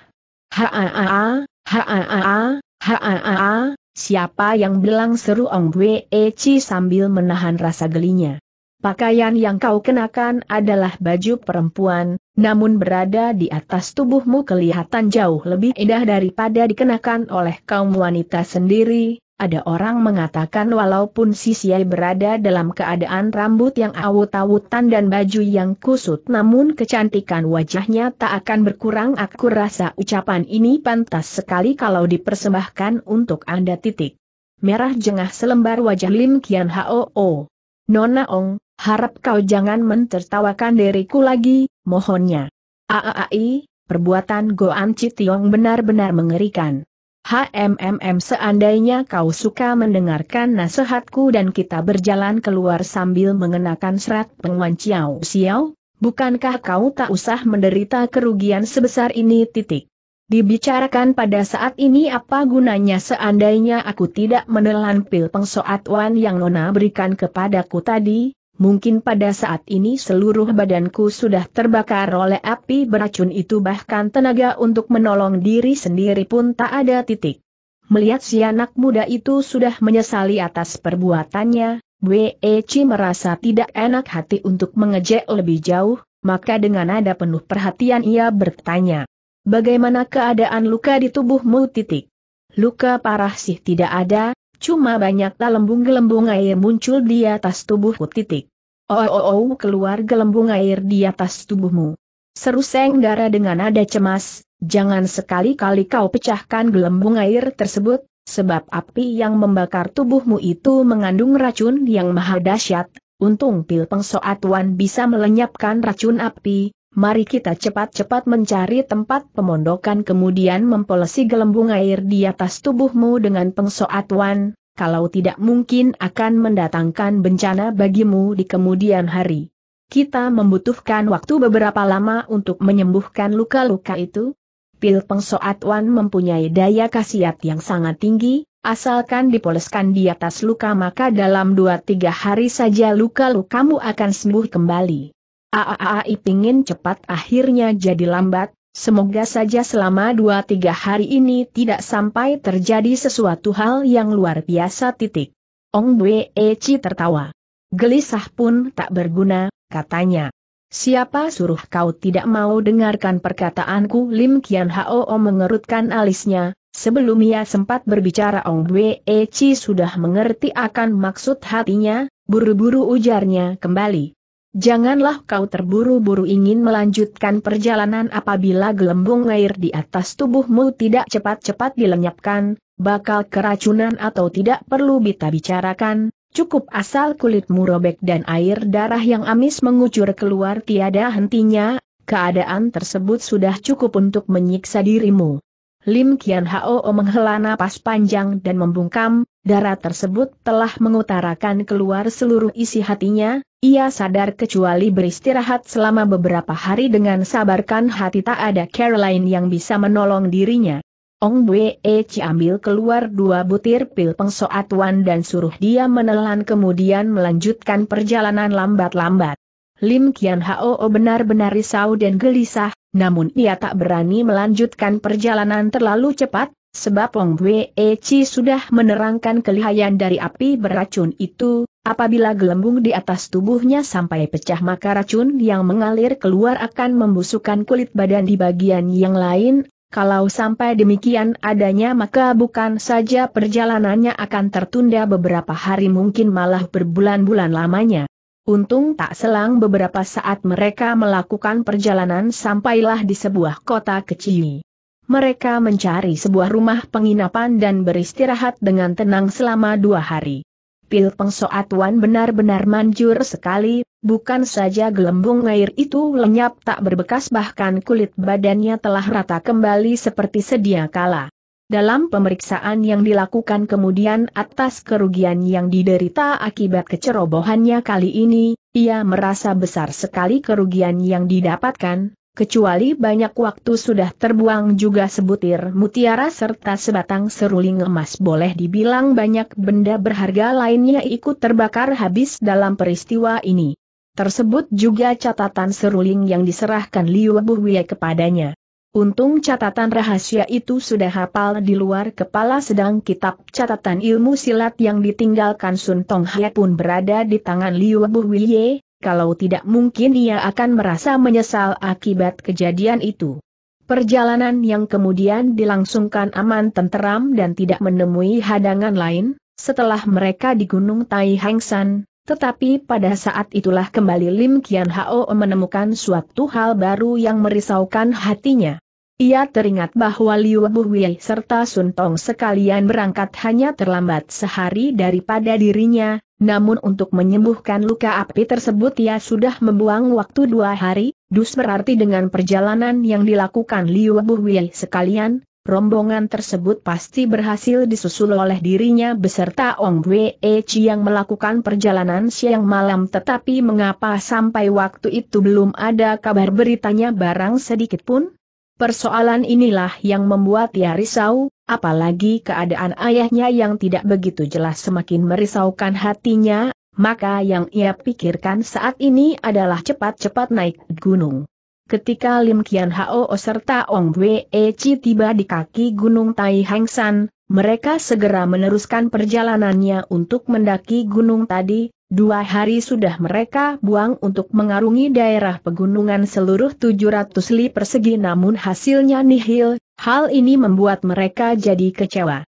Haa, haa, haa, siapa yang bilang seru Ong Wei e Chi sambil menahan rasa gelinya. Pakaian yang kau kenakan adalah baju perempuan, namun berada di atas tubuhmu kelihatan jauh lebih indah daripada dikenakan oleh kaum wanita sendiri, ada orang mengatakan walaupun si Siai berada dalam keadaan rambut yang awut-awutan dan baju yang kusut namun kecantikan wajahnya tak akan berkurang aku rasa ucapan ini pantas sekali kalau dipersembahkan untuk Anda titik. Merah jengah selembar wajah Lim Kian Hao. Nona Ong, harap kau jangan mentertawakan diriku lagi, mohonnya. Aai, perbuatan Goan Tiong benar-benar mengerikan. HMMM seandainya kau suka mendengarkan nasihatku dan kita berjalan keluar sambil mengenakan serat penguan Ciao Xiao, bukankah kau tak usah menderita kerugian sebesar ini titik. Dibicarakan pada saat ini apa gunanya seandainya aku tidak menelan pil pengsoat yang Nona berikan kepadaku tadi, mungkin pada saat ini seluruh badanku sudah terbakar oleh api beracun itu bahkan tenaga untuk menolong diri sendiri pun tak ada titik. Melihat si anak muda itu sudah menyesali atas perbuatannya, Weci merasa tidak enak hati untuk mengejek lebih jauh, maka dengan nada penuh perhatian ia bertanya. Bagaimana keadaan luka di tubuhmu titik? Luka parah sih tidak ada, Cuma banyak gelembung-gelembung air muncul di atas tubuhku titik. Oh, oh, oh, keluar gelembung air di atas tubuhmu. Seru Senggara dengan nada cemas, jangan sekali-kali kau pecahkan gelembung air tersebut, sebab api yang membakar tubuhmu itu mengandung racun yang maha dahsyat. Untung pil pengsoatuan bisa melenyapkan racun api, Mari kita cepat-cepat mencari tempat pemondokan kemudian mempolesi gelembung air di atas tubuhmu dengan pengsoatuan. kalau tidak mungkin akan mendatangkan bencana bagimu di kemudian hari. Kita membutuhkan waktu beberapa lama untuk menyembuhkan luka-luka itu. Pil pengsoatuan mempunyai daya khasiat yang sangat tinggi, asalkan dipoleskan di atas luka maka dalam 2-3 hari saja luka-lukamu akan sembuh kembali. Aaai pingin cepat akhirnya jadi lambat, semoga saja selama dua tiga hari ini tidak sampai terjadi sesuatu hal yang luar biasa titik. Ong Bwe Eci tertawa. Gelisah pun tak berguna, katanya. Siapa suruh kau tidak mau dengarkan perkataanku Lim Kian Hao mengerutkan alisnya, sebelum ia sempat berbicara Ong Bwe Eci sudah mengerti akan maksud hatinya, buru-buru ujarnya kembali. Janganlah kau terburu-buru ingin melanjutkan perjalanan apabila gelembung air di atas tubuhmu tidak cepat-cepat dilenyapkan, bakal keracunan atau tidak perlu kita bicarakan, cukup asal kulitmu robek dan air darah yang amis mengucur keluar tiada hentinya, keadaan tersebut sudah cukup untuk menyiksa dirimu. Lim Kian Hao menghela napas panjang dan membungkam, darah tersebut telah mengutarakan keluar seluruh isi hatinya, ia sadar kecuali beristirahat selama beberapa hari dengan sabarkan hati tak ada Caroline yang bisa menolong dirinya. Ong Bwe Chi ambil keluar dua butir pil pengsoatuan dan suruh dia menelan kemudian melanjutkan perjalanan lambat-lambat. Lim Kian Hao benar-benar risau dan gelisah, namun ia tak berani melanjutkan perjalanan terlalu cepat, sebab Wong Bwe Chi sudah menerangkan kelihayan dari api beracun itu, apabila gelembung di atas tubuhnya sampai pecah maka racun yang mengalir keluar akan membusukkan kulit badan di bagian yang lain, kalau sampai demikian adanya maka bukan saja perjalanannya akan tertunda beberapa hari mungkin malah berbulan-bulan lamanya. Untung tak selang beberapa saat mereka melakukan perjalanan sampailah di sebuah kota kecil. Mereka mencari sebuah rumah penginapan dan beristirahat dengan tenang selama dua hari. Pil pengsoatuan benar-benar manjur sekali, bukan saja gelembung air itu lenyap tak berbekas bahkan kulit badannya telah rata kembali seperti sedia kala. Dalam pemeriksaan yang dilakukan kemudian atas kerugian yang diderita akibat kecerobohannya kali ini, ia merasa besar sekali kerugian yang didapatkan, kecuali banyak waktu sudah terbuang juga sebutir mutiara serta sebatang seruling emas boleh dibilang banyak benda berharga lainnya ikut terbakar habis dalam peristiwa ini. Tersebut juga catatan seruling yang diserahkan Liu Buhwie kepadanya. Untung catatan rahasia itu sudah hafal di luar kepala sedang kitab catatan ilmu silat yang ditinggalkan Sun Tong Hye pun berada di tangan Liu Buhwiye, kalau tidak mungkin ia akan merasa menyesal akibat kejadian itu. Perjalanan yang kemudian dilangsungkan aman tenteram dan tidak menemui hadangan lain, setelah mereka di Gunung Tai Hengsan, tetapi pada saat itulah kembali Lim Kian Hao menemukan suatu hal baru yang merisaukan hatinya. Ia teringat bahwa Liu Buhui serta Sun Tong sekalian berangkat hanya terlambat sehari daripada dirinya, namun untuk menyembuhkan luka api tersebut ia sudah membuang waktu dua hari, dus berarti dengan perjalanan yang dilakukan Liu Buhui sekalian, rombongan tersebut pasti berhasil disusul oleh dirinya beserta Ong Wei Chi yang melakukan perjalanan siang malam tetapi mengapa sampai waktu itu belum ada kabar beritanya barang sedikit pun? Persoalan inilah yang membuat ia risau, apalagi keadaan ayahnya yang tidak begitu jelas semakin merisaukan hatinya, maka yang ia pikirkan saat ini adalah cepat-cepat naik gunung. Ketika Lim Kian Hao serta Ong Wee e Chi tiba di kaki Gunung Tai Heng San, mereka segera meneruskan perjalanannya untuk mendaki gunung tadi, Dua hari sudah mereka buang untuk mengarungi daerah pegunungan seluruh 700 li persegi namun hasilnya nihil, hal ini membuat mereka jadi kecewa.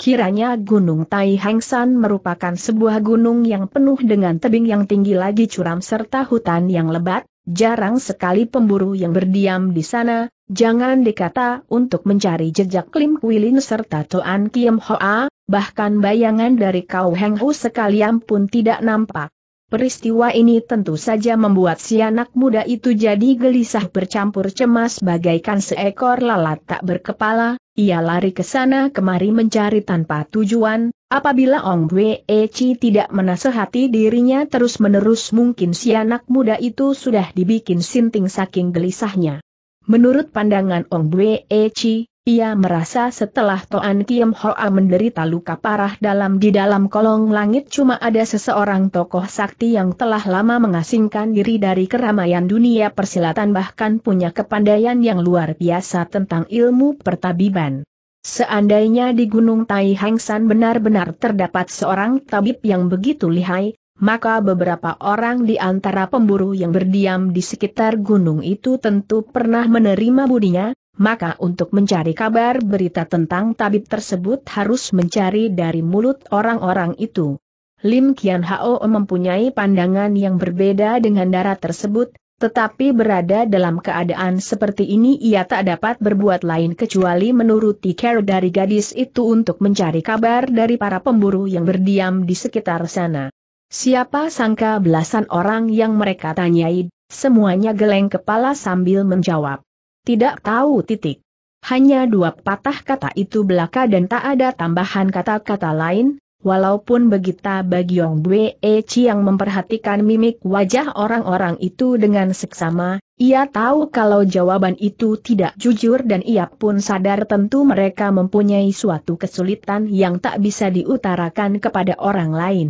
Kiranya Gunung Tai Hengsan merupakan sebuah gunung yang penuh dengan tebing yang tinggi lagi curam serta hutan yang lebat, jarang sekali pemburu yang berdiam di sana, jangan dikata untuk mencari jejak Klim Kuilin serta Toan Kiem Hoa, bahkan bayangan dari Kau Heng Hu sekalian pun tidak nampak. Peristiwa ini tentu saja membuat si anak muda itu jadi gelisah bercampur cemas bagaikan seekor lalat tak berkepala, ia lari ke sana kemari mencari tanpa tujuan, apabila Ong Wei e Chi tidak menasehati dirinya terus-menerus mungkin si anak muda itu sudah dibikin sinting saking gelisahnya. Menurut pandangan Ong Wei e Chi, ia merasa setelah Toan Kiem Hoa menderita luka parah dalam di dalam kolong langit cuma ada seseorang tokoh sakti yang telah lama mengasingkan diri dari keramaian dunia persilatan bahkan punya kepandaian yang luar biasa tentang ilmu pertabiban. Seandainya di Gunung Tai Hangsan benar-benar terdapat seorang tabib yang begitu lihai, maka beberapa orang di antara pemburu yang berdiam di sekitar gunung itu tentu pernah menerima budinya, maka untuk mencari kabar berita tentang tabib tersebut harus mencari dari mulut orang-orang itu. Lim Kian Hao mempunyai pandangan yang berbeda dengan darah tersebut, tetapi berada dalam keadaan seperti ini ia tak dapat berbuat lain kecuali menuruti care dari gadis itu untuk mencari kabar dari para pemburu yang berdiam di sekitar sana. Siapa sangka belasan orang yang mereka tanyai, semuanya geleng kepala sambil menjawab. Tidak tahu titik. Hanya dua patah kata itu belaka dan tak ada tambahan kata-kata lain, walaupun begitu, bagi Yong Bwe e Chi yang memperhatikan mimik wajah orang-orang itu dengan seksama, ia tahu kalau jawaban itu tidak jujur dan ia pun sadar tentu mereka mempunyai suatu kesulitan yang tak bisa diutarakan kepada orang lain.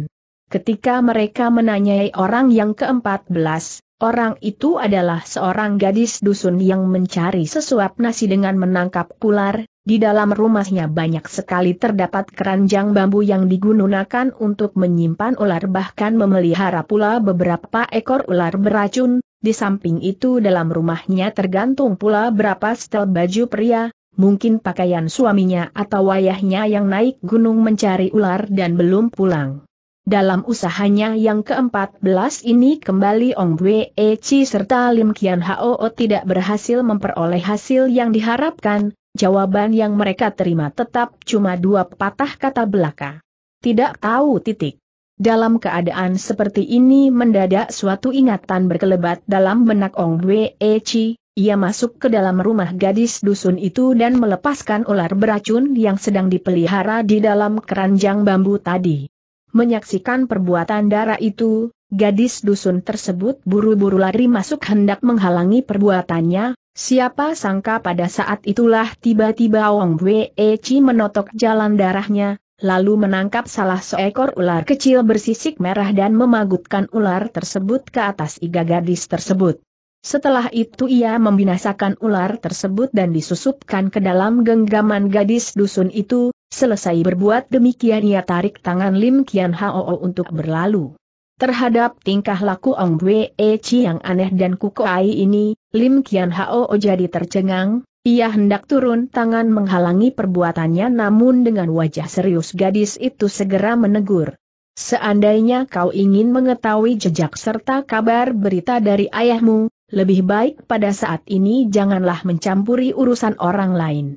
Ketika mereka menanyai orang yang keempat belas, orang itu adalah seorang gadis dusun yang mencari sesuap nasi dengan menangkap ular, di dalam rumahnya banyak sekali terdapat keranjang bambu yang digunakan untuk menyimpan ular bahkan memelihara pula beberapa ekor ular beracun, di samping itu dalam rumahnya tergantung pula berapa setel baju pria, mungkin pakaian suaminya atau wayahnya yang naik gunung mencari ular dan belum pulang. Dalam usahanya yang ke-14 ini kembali Ong Bwe Chi serta Lim Kian Hao tidak berhasil memperoleh hasil yang diharapkan, jawaban yang mereka terima tetap cuma dua patah kata belaka. Tidak tahu titik. Dalam keadaan seperti ini mendadak suatu ingatan berkelebat dalam benak Ong Bwe Chi, ia masuk ke dalam rumah gadis dusun itu dan melepaskan ular beracun yang sedang dipelihara di dalam keranjang bambu tadi. Menyaksikan perbuatan darah itu, gadis dusun tersebut buru-buru lari masuk hendak menghalangi perbuatannya, siapa sangka pada saat itulah tiba-tiba Wong Wei e Chi menotok jalan darahnya, lalu menangkap salah seekor ular kecil bersisik merah dan memagutkan ular tersebut ke atas iga gadis tersebut. Setelah itu ia membinasakan ular tersebut dan disusupkan ke dalam genggaman gadis dusun itu, Selesai berbuat demikian ia tarik tangan Lim Kian Hao untuk berlalu. Terhadap tingkah laku Ong Wei e Chi yang aneh dan kukuai ini, Lim Kian Hao jadi tercengang, ia hendak turun tangan menghalangi perbuatannya namun dengan wajah serius gadis itu segera menegur. Seandainya kau ingin mengetahui jejak serta kabar berita dari ayahmu, lebih baik pada saat ini janganlah mencampuri urusan orang lain.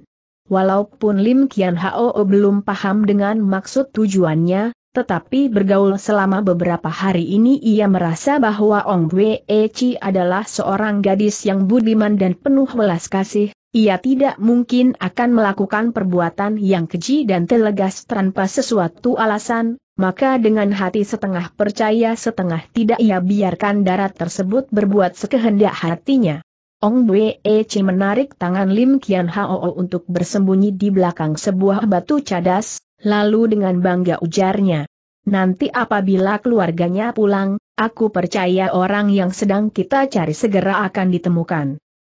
Walaupun Lim Kian Hao belum paham dengan maksud tujuannya, tetapi bergaul selama beberapa hari ini ia merasa bahwa Ong Wei Chi adalah seorang gadis yang budiman dan penuh belas kasih, ia tidak mungkin akan melakukan perbuatan yang keji dan telegas tanpa sesuatu alasan, maka dengan hati setengah percaya setengah tidak ia biarkan darat tersebut berbuat sekehendak hatinya. Ong Bwe Chi menarik tangan Lim Kian Hao untuk bersembunyi di belakang sebuah batu cadas, lalu dengan bangga ujarnya. Nanti apabila keluarganya pulang, aku percaya orang yang sedang kita cari segera akan ditemukan.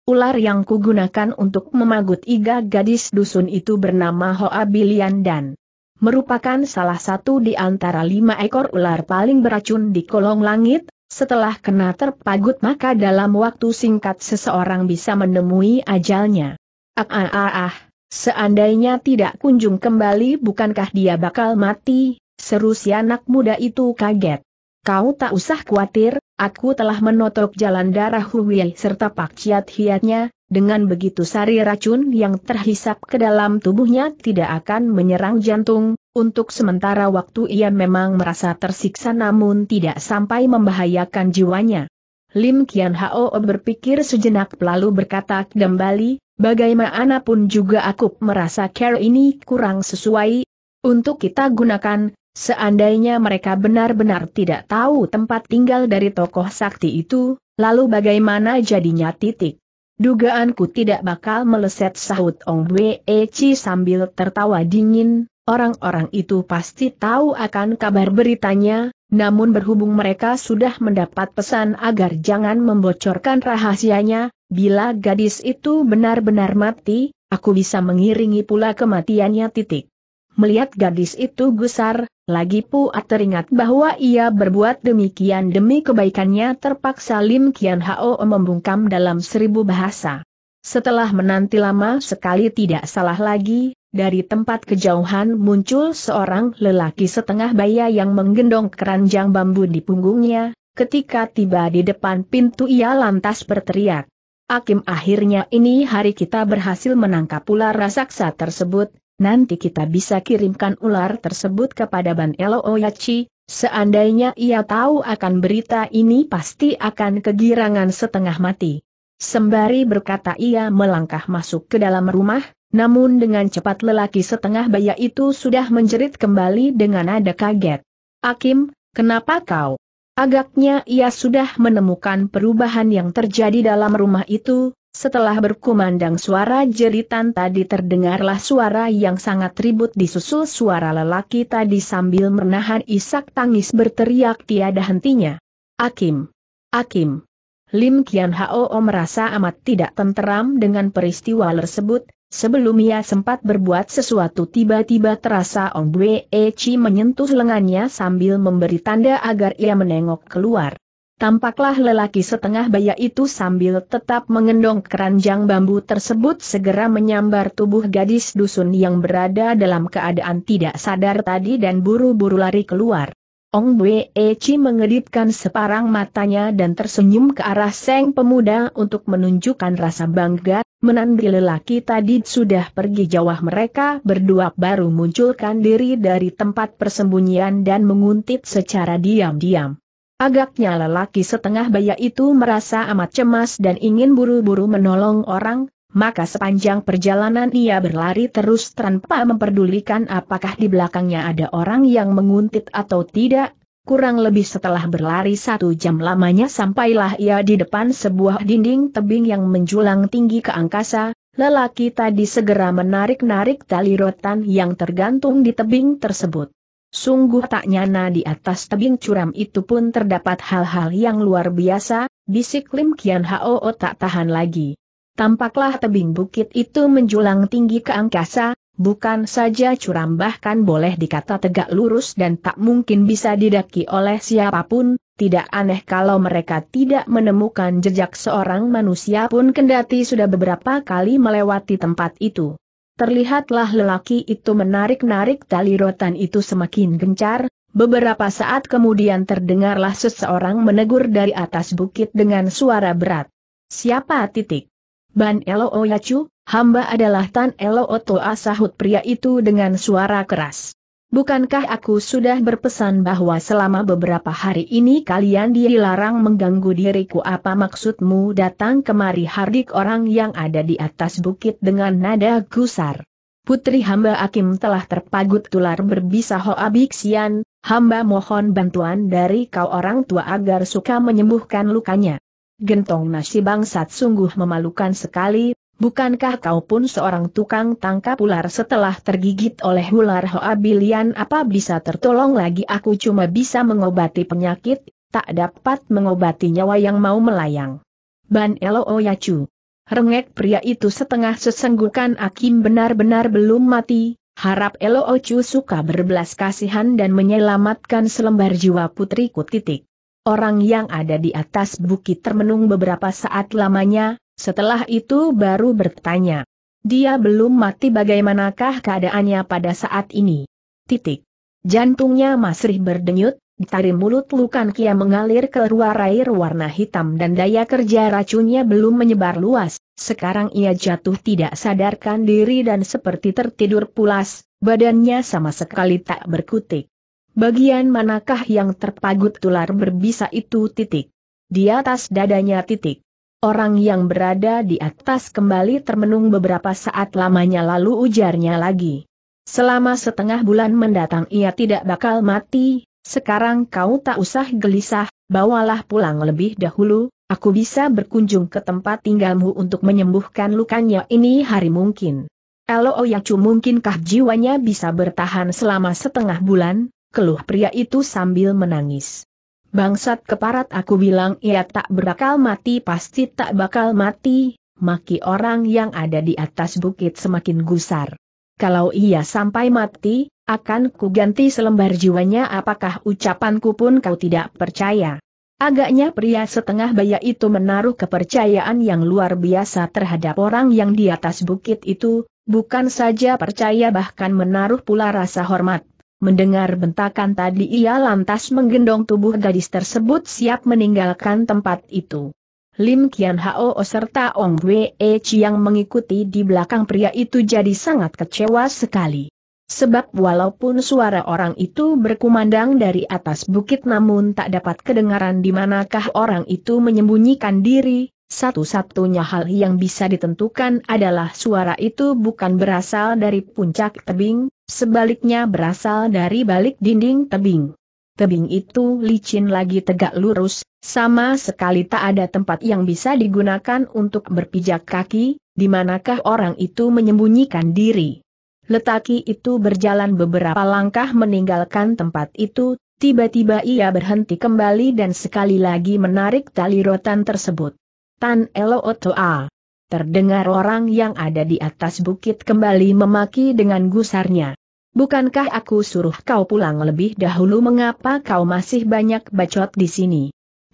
Ular yang kugunakan untuk memagut iga gadis dusun itu bernama Hoa Bilian dan merupakan salah satu di antara lima ekor ular paling beracun di kolong langit, setelah kena terpagut maka dalam waktu singkat seseorang bisa menemui ajalnya. Ah ah ah ah, seandainya tidak kunjung kembali bukankah dia bakal mati, seru si anak muda itu kaget. Kau tak usah khawatir, aku telah menotok jalan darah Huwei serta pak ciat hiatnya, dengan begitu sari racun yang terhisap ke dalam tubuhnya tidak akan menyerang jantung, untuk sementara waktu ia memang merasa tersiksa namun tidak sampai membahayakan jiwanya. Lim Kian Hao berpikir sejenak lalu berkata kembali, bagaimanapun juga aku merasa care ini kurang sesuai untuk kita gunakan, seandainya mereka benar-benar tidak tahu tempat tinggal dari tokoh sakti itu, lalu bagaimana jadinya titik. Dugaanku tidak bakal meleset sahut Ong Wei Chi sambil tertawa dingin, Orang-orang itu pasti tahu akan kabar beritanya, namun berhubung mereka sudah mendapat pesan agar jangan membocorkan rahasianya, bila gadis itu benar-benar mati, aku bisa mengiringi pula kematiannya titik. Melihat gadis itu gusar, lagi pula teringat bahwa ia berbuat demikian demi kebaikannya terpaksa Lim Kian Hao membungkam dalam seribu bahasa. Setelah menanti lama sekali tidak salah lagi, dari tempat kejauhan muncul seorang lelaki setengah baya yang menggendong keranjang bambu di punggungnya, ketika tiba di depan pintu ia lantas berteriak. Akim akhirnya ini hari kita berhasil menangkap ular raksasa tersebut, nanti kita bisa kirimkan ular tersebut kepada Ban Elo Oyachi, oh seandainya ia tahu akan berita ini pasti akan kegirangan setengah mati. Sembari berkata ia melangkah masuk ke dalam rumah, namun dengan cepat lelaki setengah baya itu sudah menjerit kembali dengan nada kaget. Akim, kenapa kau? Agaknya ia sudah menemukan perubahan yang terjadi dalam rumah itu, setelah berkumandang suara jeritan tadi terdengarlah suara yang sangat ribut disusul suara lelaki tadi sambil menahan isak tangis berteriak tiada hentinya. Akim! Akim! Lim Kian Hao merasa amat tidak tenteram dengan peristiwa tersebut, Sebelum ia sempat berbuat sesuatu tiba-tiba terasa Ong Bwe e Chi menyentuh lengannya sambil memberi tanda agar ia menengok keluar. Tampaklah lelaki setengah baya itu sambil tetap mengendong keranjang bambu tersebut segera menyambar tubuh gadis dusun yang berada dalam keadaan tidak sadar tadi dan buru-buru lari keluar. Ong Bwe e Chi mengedipkan separang matanya dan tersenyum ke arah Seng Pemuda untuk menunjukkan rasa bangga, Menanti lelaki tadi sudah pergi jauh mereka berdua baru munculkan diri dari tempat persembunyian dan menguntit secara diam-diam. Agaknya lelaki setengah baya itu merasa amat cemas dan ingin buru-buru menolong orang, maka sepanjang perjalanan ia berlari terus tanpa memperdulikan apakah di belakangnya ada orang yang menguntit atau tidak, Kurang lebih setelah berlari satu jam lamanya sampailah ia di depan sebuah dinding tebing yang menjulang tinggi ke angkasa, lelaki tadi segera menarik-narik tali rotan yang tergantung di tebing tersebut. Sungguh tak nyana di atas tebing curam itu pun terdapat hal-hal yang luar biasa, bisik Lim Kian Hao tak tahan lagi tampaklah tebing bukit itu menjulang tinggi ke angkasa, bukan saja curam bahkan boleh dikata tegak lurus dan tak mungkin bisa didaki oleh siapapun, tidak aneh kalau mereka tidak menemukan jejak seorang manusia pun kendati sudah beberapa kali melewati tempat itu. Terlihatlah lelaki itu menarik-narik tali rotan itu semakin gencar, beberapa saat kemudian terdengarlah seseorang menegur dari atas bukit dengan suara berat. Siapa titik? Ban elo Oyacu, hamba adalah Tan elo Oto asahut pria itu dengan suara keras. Bukankah aku sudah berpesan bahwa selama beberapa hari ini kalian dilarang mengganggu diriku apa maksudmu datang kemari hardik orang yang ada di atas bukit dengan nada gusar. Putri hamba Akim telah terpagut tular berbisa Biksian, hamba mohon bantuan dari kau orang tua agar suka menyembuhkan lukanya. Gentong nasi bangsat sungguh memalukan sekali, bukankah kau pun seorang tukang tangkap ular setelah tergigit oleh ular hoabilian apa bisa tertolong lagi aku cuma bisa mengobati penyakit, tak dapat mengobati nyawa yang mau melayang. Ban Elo Oyacu. Oh Rengek pria itu setengah sesenggukan Akim benar-benar belum mati, harap Elo Ocu oh suka berbelas kasihan dan menyelamatkan selembar jiwa putriku titik. Orang yang ada di atas bukit termenung beberapa saat lamanya, setelah itu baru bertanya. Dia belum mati bagaimanakah keadaannya pada saat ini? Titik. Jantungnya masih berdenyut, tari mulut lukan kia mengalir keluar air warna hitam dan daya kerja racunnya belum menyebar luas. Sekarang ia jatuh tidak sadarkan diri dan seperti tertidur pulas, badannya sama sekali tak berkutik. Bagian manakah yang terpagut tular berbisa itu titik? Di atas dadanya titik. Orang yang berada di atas kembali termenung beberapa saat lamanya lalu ujarnya lagi. Selama setengah bulan mendatang ia tidak bakal mati, sekarang kau tak usah gelisah, bawalah pulang lebih dahulu, aku bisa berkunjung ke tempat tinggalmu untuk menyembuhkan lukanya ini hari mungkin. Elo Oyacu mungkinkah jiwanya bisa bertahan selama setengah bulan? keluh pria itu sambil menangis. Bangsat keparat aku bilang ia tak berakal mati pasti tak bakal mati, maki orang yang ada di atas bukit semakin gusar. Kalau ia sampai mati, akan ku ganti selembar jiwanya apakah ucapanku pun kau tidak percaya. Agaknya pria setengah baya itu menaruh kepercayaan yang luar biasa terhadap orang yang di atas bukit itu, bukan saja percaya bahkan menaruh pula rasa hormat. Mendengar bentakan tadi ia lantas menggendong tubuh gadis tersebut siap meninggalkan tempat itu. Lim Kian Hao serta Ong Wei e yang mengikuti di belakang pria itu jadi sangat kecewa sekali. Sebab walaupun suara orang itu berkumandang dari atas bukit namun tak dapat kedengaran di manakah orang itu menyembunyikan diri, satu-satunya hal yang bisa ditentukan adalah suara itu bukan berasal dari puncak tebing, Sebaliknya berasal dari balik dinding tebing. Tebing itu licin lagi tegak lurus, sama sekali tak ada tempat yang bisa digunakan untuk berpijak kaki, di manakah orang itu menyembunyikan diri. Letaki itu berjalan beberapa langkah meninggalkan tempat itu, tiba-tiba ia berhenti kembali dan sekali lagi menarik tali rotan tersebut. Tan Elo Otoa terdengar orang yang ada di atas bukit kembali memaki dengan gusarnya. Bukankah aku suruh kau pulang lebih dahulu mengapa kau masih banyak bacot di sini?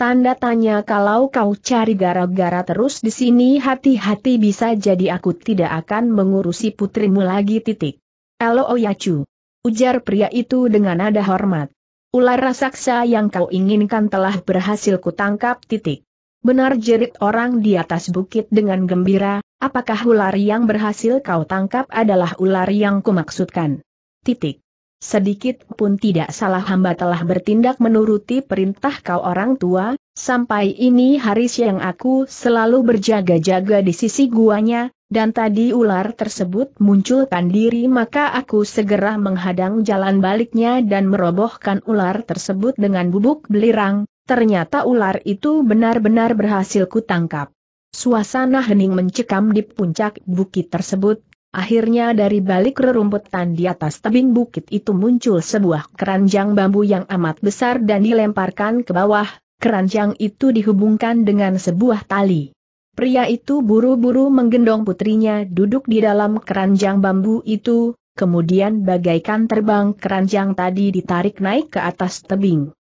Tanda tanya kalau kau cari gara-gara terus di sini hati-hati bisa jadi aku tidak akan mengurusi putrimu lagi titik. Elo Oyacu. Oh Ujar pria itu dengan nada hormat. Ular raksasa yang kau inginkan telah berhasil kutangkap titik. Benar jerit orang di atas bukit dengan gembira, apakah ular yang berhasil kau tangkap adalah ular yang kumaksudkan? Titik. Sedikit pun tidak salah hamba telah bertindak menuruti perintah kau orang tua, sampai ini hari siang aku selalu berjaga-jaga di sisi guanya, dan tadi ular tersebut munculkan diri maka aku segera menghadang jalan baliknya dan merobohkan ular tersebut dengan bubuk belirang, Ternyata ular itu benar-benar berhasil kutangkap. Suasana hening mencekam di puncak bukit tersebut, akhirnya dari balik rerumputan di atas tebing bukit itu muncul sebuah keranjang bambu yang amat besar dan dilemparkan ke bawah, keranjang itu dihubungkan dengan sebuah tali. Pria itu buru-buru menggendong putrinya duduk di dalam keranjang bambu itu, kemudian bagaikan terbang keranjang tadi ditarik naik ke atas tebing.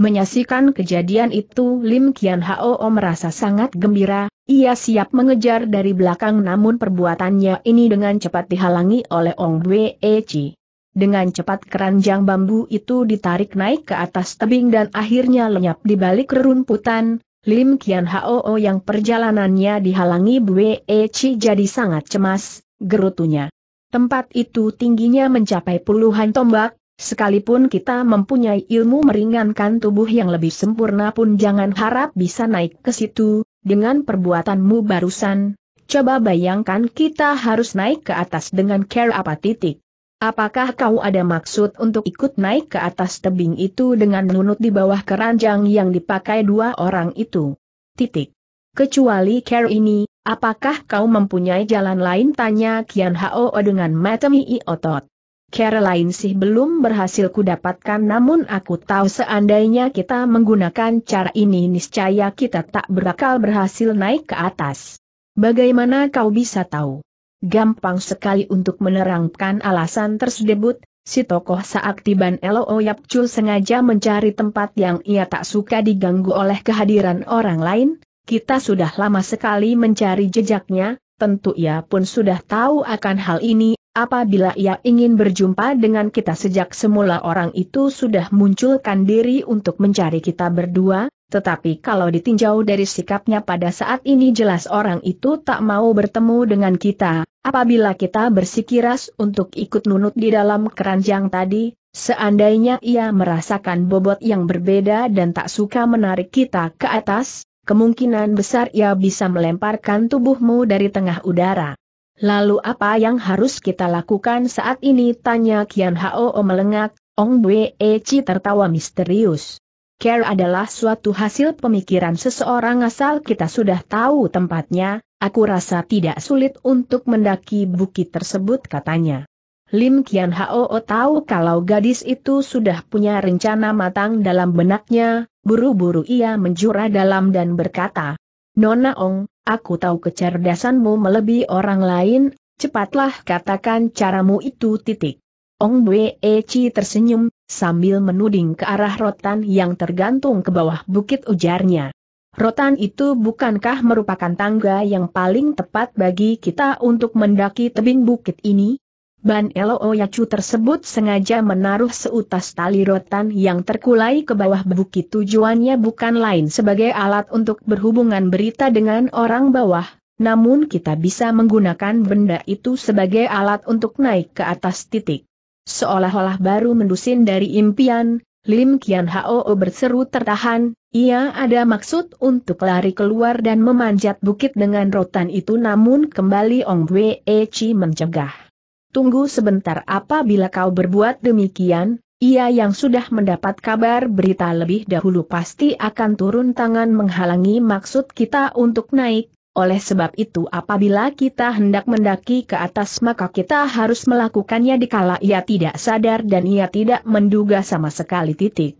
Menyaksikan kejadian itu Lim Kian Hao merasa sangat gembira, ia siap mengejar dari belakang namun perbuatannya ini dengan cepat dihalangi oleh Ong Wei Chi. Dengan cepat keranjang bambu itu ditarik naik ke atas tebing dan akhirnya lenyap di balik rerumputan, Lim Kian Hao yang perjalanannya dihalangi Bwe Chi jadi sangat cemas, gerutunya. Tempat itu tingginya mencapai puluhan tombak, Sekalipun kita mempunyai ilmu meringankan tubuh yang lebih sempurna pun jangan harap bisa naik ke situ, dengan perbuatanmu barusan, coba bayangkan kita harus naik ke atas dengan care apa titik. Apakah kau ada maksud untuk ikut naik ke atas tebing itu dengan menunut di bawah keranjang yang dipakai dua orang itu? Titik. Kecuali care ini, apakah kau mempunyai jalan lain? Tanya Kian Hao dengan matemi otot. Caroline sih belum berhasil kudapatkan namun aku tahu seandainya kita menggunakan cara ini niscaya kita tak berakal berhasil naik ke atas. Bagaimana kau bisa tahu? Gampang sekali untuk menerangkan alasan tersebut, si tokoh seaktiban Elo Yapcul sengaja mencari tempat yang ia tak suka diganggu oleh kehadiran orang lain, kita sudah lama sekali mencari jejaknya, tentu ia pun sudah tahu akan hal ini, Apabila ia ingin berjumpa dengan kita sejak semula orang itu sudah munculkan diri untuk mencari kita berdua, tetapi kalau ditinjau dari sikapnya pada saat ini jelas orang itu tak mau bertemu dengan kita, apabila kita bersikiras untuk ikut nunut di dalam keranjang tadi, seandainya ia merasakan bobot yang berbeda dan tak suka menarik kita ke atas, kemungkinan besar ia bisa melemparkan tubuhmu dari tengah udara. Lalu apa yang harus kita lakukan saat ini? Tanya Kian Hao oh, melengak, Ong Bwe Eci tertawa misterius. Care adalah suatu hasil pemikiran seseorang asal kita sudah tahu tempatnya, aku rasa tidak sulit untuk mendaki bukit tersebut katanya. Lim Kian Hao oh, tahu kalau gadis itu sudah punya rencana matang dalam benaknya, buru-buru ia menjura dalam dan berkata, Nona Ong, aku tahu kecerdasanmu melebihi orang lain, cepatlah katakan caramu itu titik. Ong Bwe Chi tersenyum, sambil menuding ke arah rotan yang tergantung ke bawah bukit ujarnya. Rotan itu bukankah merupakan tangga yang paling tepat bagi kita untuk mendaki tebing bukit ini? Ban Elo Oyacu tersebut sengaja menaruh seutas tali rotan yang terkulai ke bawah bukit tujuannya bukan lain sebagai alat untuk berhubungan berita dengan orang bawah, namun kita bisa menggunakan benda itu sebagai alat untuk naik ke atas titik. Seolah-olah baru mendusin dari impian, Lim Kian Hao berseru tertahan, ia ada maksud untuk lari keluar dan memanjat bukit dengan rotan itu namun kembali Ong Wei Chi mencegah tunggu sebentar apabila kau berbuat demikian, ia yang sudah mendapat kabar berita lebih dahulu pasti akan turun tangan menghalangi maksud kita untuk naik, oleh sebab itu apabila kita hendak mendaki ke atas maka kita harus melakukannya dikala ia tidak sadar dan ia tidak menduga sama sekali titik.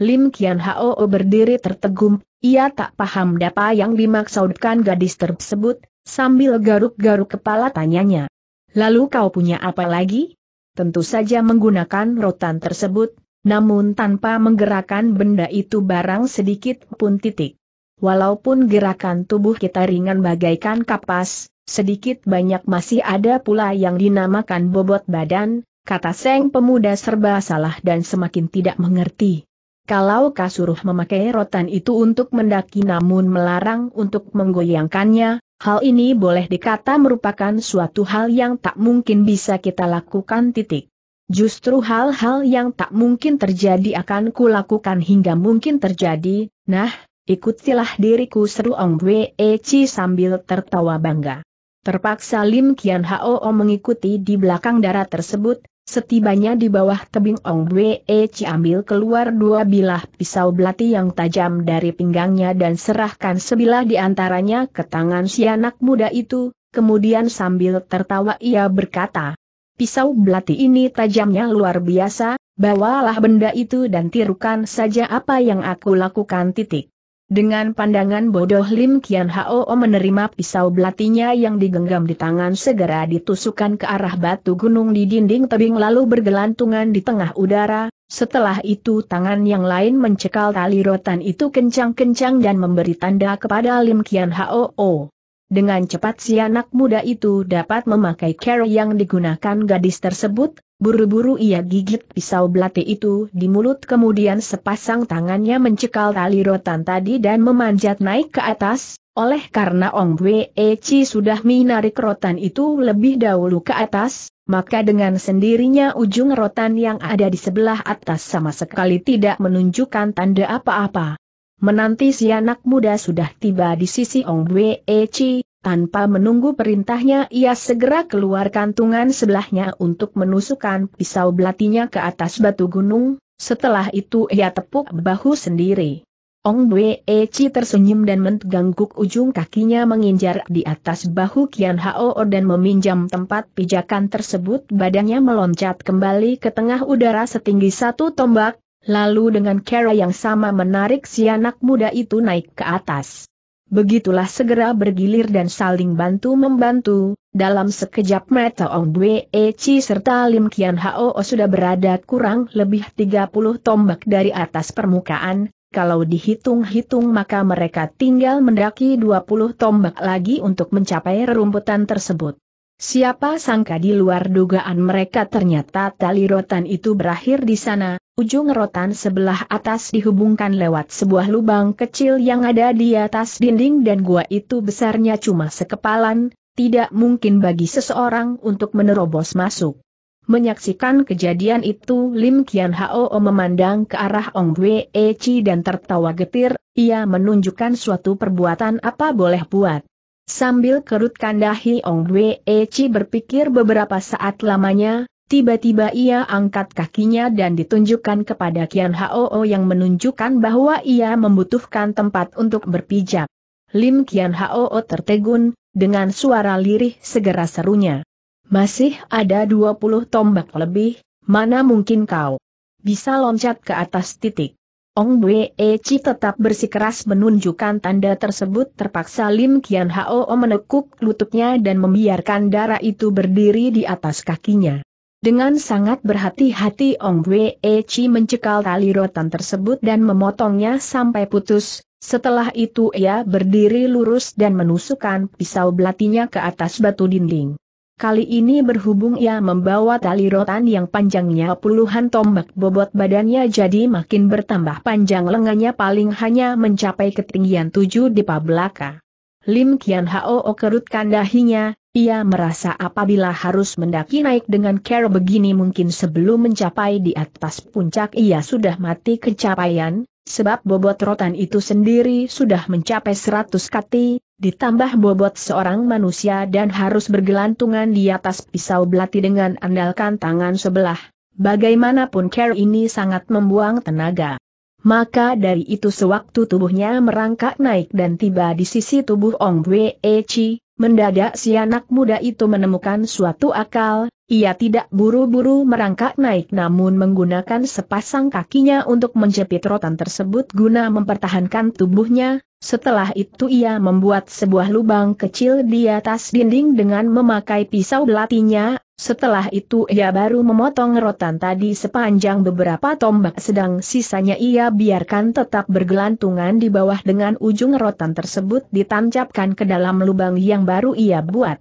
Lim Kian Hao berdiri tertegum, ia tak paham dapa yang dimaksudkan gadis tersebut, sambil garuk-garuk kepala tanyanya. Lalu kau punya apa lagi? Tentu saja menggunakan rotan tersebut, namun tanpa menggerakkan benda itu barang sedikit pun titik. Walaupun gerakan tubuh kita ringan bagaikan kapas, sedikit banyak masih ada pula yang dinamakan bobot badan, kata Seng pemuda serba salah dan semakin tidak mengerti. Kalau kasuruh memakai rotan itu untuk mendaki namun melarang untuk menggoyangkannya, Hal ini boleh dikata merupakan suatu hal yang tak mungkin bisa kita lakukan titik. Justru hal-hal yang tak mungkin terjadi akan kulakukan hingga mungkin terjadi, nah, ikutilah diriku seru Ong Wei Chi sambil tertawa bangga. Terpaksa Lim Kian Hao mengikuti di belakang darah tersebut, Setibanya di bawah tebing Ong e Chi ambil keluar dua bilah pisau belati yang tajam dari pinggangnya dan serahkan sebilah di antaranya ke tangan si anak muda itu, kemudian sambil tertawa ia berkata, Pisau belati ini tajamnya luar biasa, bawalah benda itu dan tirukan saja apa yang aku lakukan titik. Dengan pandangan bodoh Lim Kian Hao menerima pisau belatinya yang digenggam di tangan segera ditusukkan ke arah batu gunung di dinding tebing lalu bergelantungan di tengah udara, setelah itu tangan yang lain mencekal tali rotan itu kencang-kencang dan memberi tanda kepada Lim Kian Hao. Dengan cepat si anak muda itu dapat memakai care yang digunakan gadis tersebut, Buru-buru ia gigit pisau belati itu di mulut kemudian sepasang tangannya mencekal tali rotan tadi dan memanjat naik ke atas, oleh karena Ong Wei Chi sudah menarik rotan itu lebih dahulu ke atas, maka dengan sendirinya ujung rotan yang ada di sebelah atas sama sekali tidak menunjukkan tanda apa-apa. Menanti si anak muda sudah tiba di sisi Ong Wei Chi, tanpa menunggu perintahnya ia segera keluar kantungan sebelahnya untuk menusukkan pisau belatinya ke atas batu gunung, setelah itu ia tepuk bahu sendiri. Ong Dwe Eci tersenyum dan mengangguk. ujung kakinya menginjar di atas bahu Kian Hao dan meminjam tempat pijakan tersebut badannya meloncat kembali ke tengah udara setinggi satu tombak, lalu dengan cara yang sama menarik si anak muda itu naik ke atas. Begitulah segera bergilir dan saling bantu-membantu, dalam sekejap mata Ong Dwe Chi serta Lim Kian Hao sudah berada kurang lebih 30 tombak dari atas permukaan, kalau dihitung-hitung maka mereka tinggal mendaki 20 tombak lagi untuk mencapai rerumputan tersebut. Siapa sangka di luar dugaan mereka ternyata tali rotan itu berakhir di sana, ujung rotan sebelah atas dihubungkan lewat sebuah lubang kecil yang ada di atas dinding dan gua itu besarnya cuma sekepalan, tidak mungkin bagi seseorang untuk menerobos masuk. Menyaksikan kejadian itu Lim Kian Hao memandang ke arah Ong Wei Chi dan tertawa getir, ia menunjukkan suatu perbuatan apa boleh buat. Sambil kerutkan dahi Ong Wei Chi berpikir beberapa saat lamanya, tiba-tiba ia angkat kakinya dan ditunjukkan kepada Kian Hao yang menunjukkan bahwa ia membutuhkan tempat untuk berpijak. Lim Kian Hao tertegun, dengan suara lirih segera serunya. Masih ada 20 tombak lebih, mana mungkin kau bisa loncat ke atas titik. Ong Bwe e Chi tetap bersikeras menunjukkan tanda tersebut terpaksa Lim Kian Hao menekuk lututnya dan membiarkan darah itu berdiri di atas kakinya. Dengan sangat berhati-hati Ong Bwe e Chi mencekal tali rotan tersebut dan memotongnya sampai putus, setelah itu ia berdiri lurus dan menusukkan pisau belatinya ke atas batu dinding. Kali ini berhubung ia membawa tali rotan yang panjangnya puluhan tombak bobot badannya jadi makin bertambah panjang lengannya paling hanya mencapai ketinggian tujuh dipa belaka. Lim Kian Hao kerutkan dahinya, ia merasa apabila harus mendaki naik dengan care begini mungkin sebelum mencapai di atas puncak ia sudah mati kecapaian, sebab bobot rotan itu sendiri sudah mencapai 100 kati, ditambah bobot seorang manusia dan harus bergelantungan di atas pisau belati dengan andalkan tangan sebelah. Bagaimanapun care ini sangat membuang tenaga. Maka dari itu sewaktu tubuhnya merangkak naik dan tiba di sisi tubuh Ong Wei Chi, Mendadak si anak muda itu menemukan suatu akal, ia tidak buru-buru merangkak naik namun menggunakan sepasang kakinya untuk menjepit rotan tersebut guna mempertahankan tubuhnya, setelah itu ia membuat sebuah lubang kecil di atas dinding dengan memakai pisau belatinya, setelah itu ia baru memotong rotan tadi sepanjang beberapa tombak sedang sisanya ia biarkan tetap bergelantungan di bawah dengan ujung rotan tersebut ditancapkan ke dalam lubang yang baru ia buat.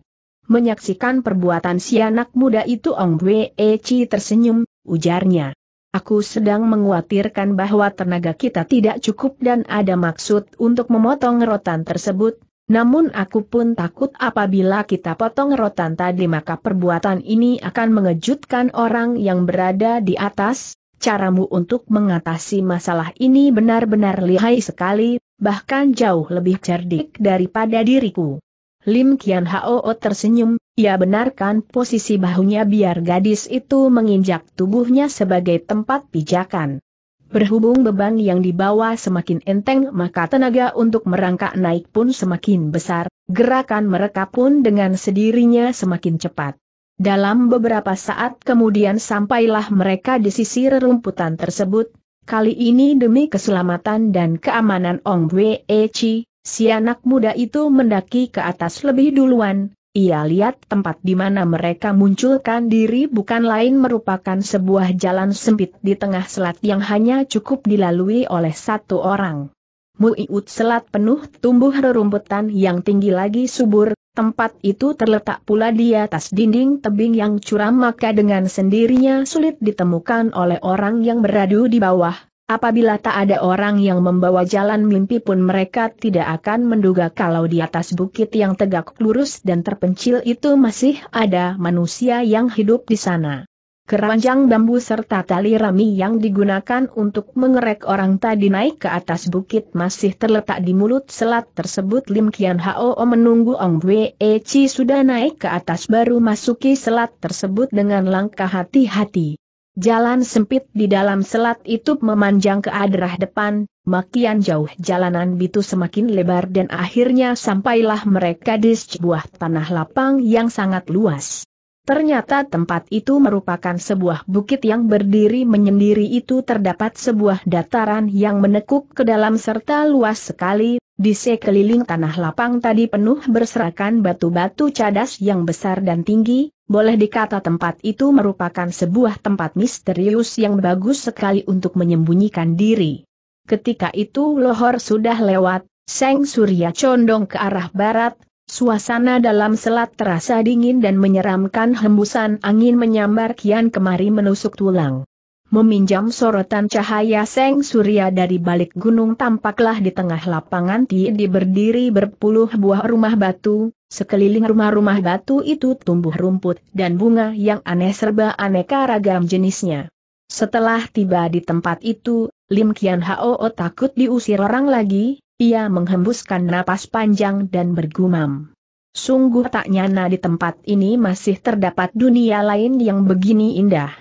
Menyaksikan perbuatan si anak muda itu Ong Wei e Chi tersenyum, ujarnya. Aku sedang mengkhawatirkan bahwa tenaga kita tidak cukup dan ada maksud untuk memotong rotan tersebut, namun aku pun takut apabila kita potong rotan tadi maka perbuatan ini akan mengejutkan orang yang berada di atas, caramu untuk mengatasi masalah ini benar-benar lihai sekali, bahkan jauh lebih cerdik daripada diriku. Lim Kian Hao tersenyum, ia benarkan posisi bahunya biar gadis itu menginjak tubuhnya sebagai tempat pijakan. Berhubung beban yang dibawa semakin enteng maka tenaga untuk merangkak naik pun semakin besar, gerakan mereka pun dengan sendirinya semakin cepat. Dalam beberapa saat kemudian sampailah mereka di sisi rerumputan tersebut, kali ini demi keselamatan dan keamanan Ong Wei Chi, si anak muda itu mendaki ke atas lebih duluan, ia lihat tempat di mana mereka munculkan diri bukan lain merupakan sebuah jalan sempit di tengah selat yang hanya cukup dilalui oleh satu orang. Muiut selat penuh tumbuh rerumputan yang tinggi lagi subur, tempat itu terletak pula di atas dinding tebing yang curam maka dengan sendirinya sulit ditemukan oleh orang yang beradu di bawah, Apabila tak ada orang yang membawa jalan mimpi pun mereka tidak akan menduga kalau di atas bukit yang tegak lurus dan terpencil itu masih ada manusia yang hidup di sana. Keranjang bambu serta tali rami yang digunakan untuk mengerek orang tadi naik ke atas bukit masih terletak di mulut selat tersebut Lim Kian Hao menunggu Ong Wei e Chi sudah naik ke atas baru masuki selat tersebut dengan langkah hati-hati. Jalan sempit di dalam selat itu memanjang ke arah depan, makian jauh jalanan itu semakin lebar dan akhirnya sampailah mereka di sebuah tanah lapang yang sangat luas. Ternyata tempat itu merupakan sebuah bukit yang berdiri menyendiri itu terdapat sebuah dataran yang menekuk ke dalam serta luas sekali, di sekeliling tanah lapang tadi penuh berserakan batu-batu cadas yang besar dan tinggi, boleh dikata tempat itu merupakan sebuah tempat misterius yang bagus sekali untuk menyembunyikan diri. Ketika itu lohor sudah lewat, Seng Surya condong ke arah barat, suasana dalam selat terasa dingin dan menyeramkan hembusan angin menyambar kian kemari menusuk tulang meminjam sorotan cahaya Seng Surya dari balik gunung tampaklah di tengah lapangan di berdiri berpuluh buah rumah batu, sekeliling rumah-rumah batu itu tumbuh rumput dan bunga yang aneh serba aneka ragam jenisnya. Setelah tiba di tempat itu, Lim Kian Hao takut diusir orang lagi, ia menghembuskan napas panjang dan bergumam. Sungguh tak nyana di tempat ini masih terdapat dunia lain yang begini indah.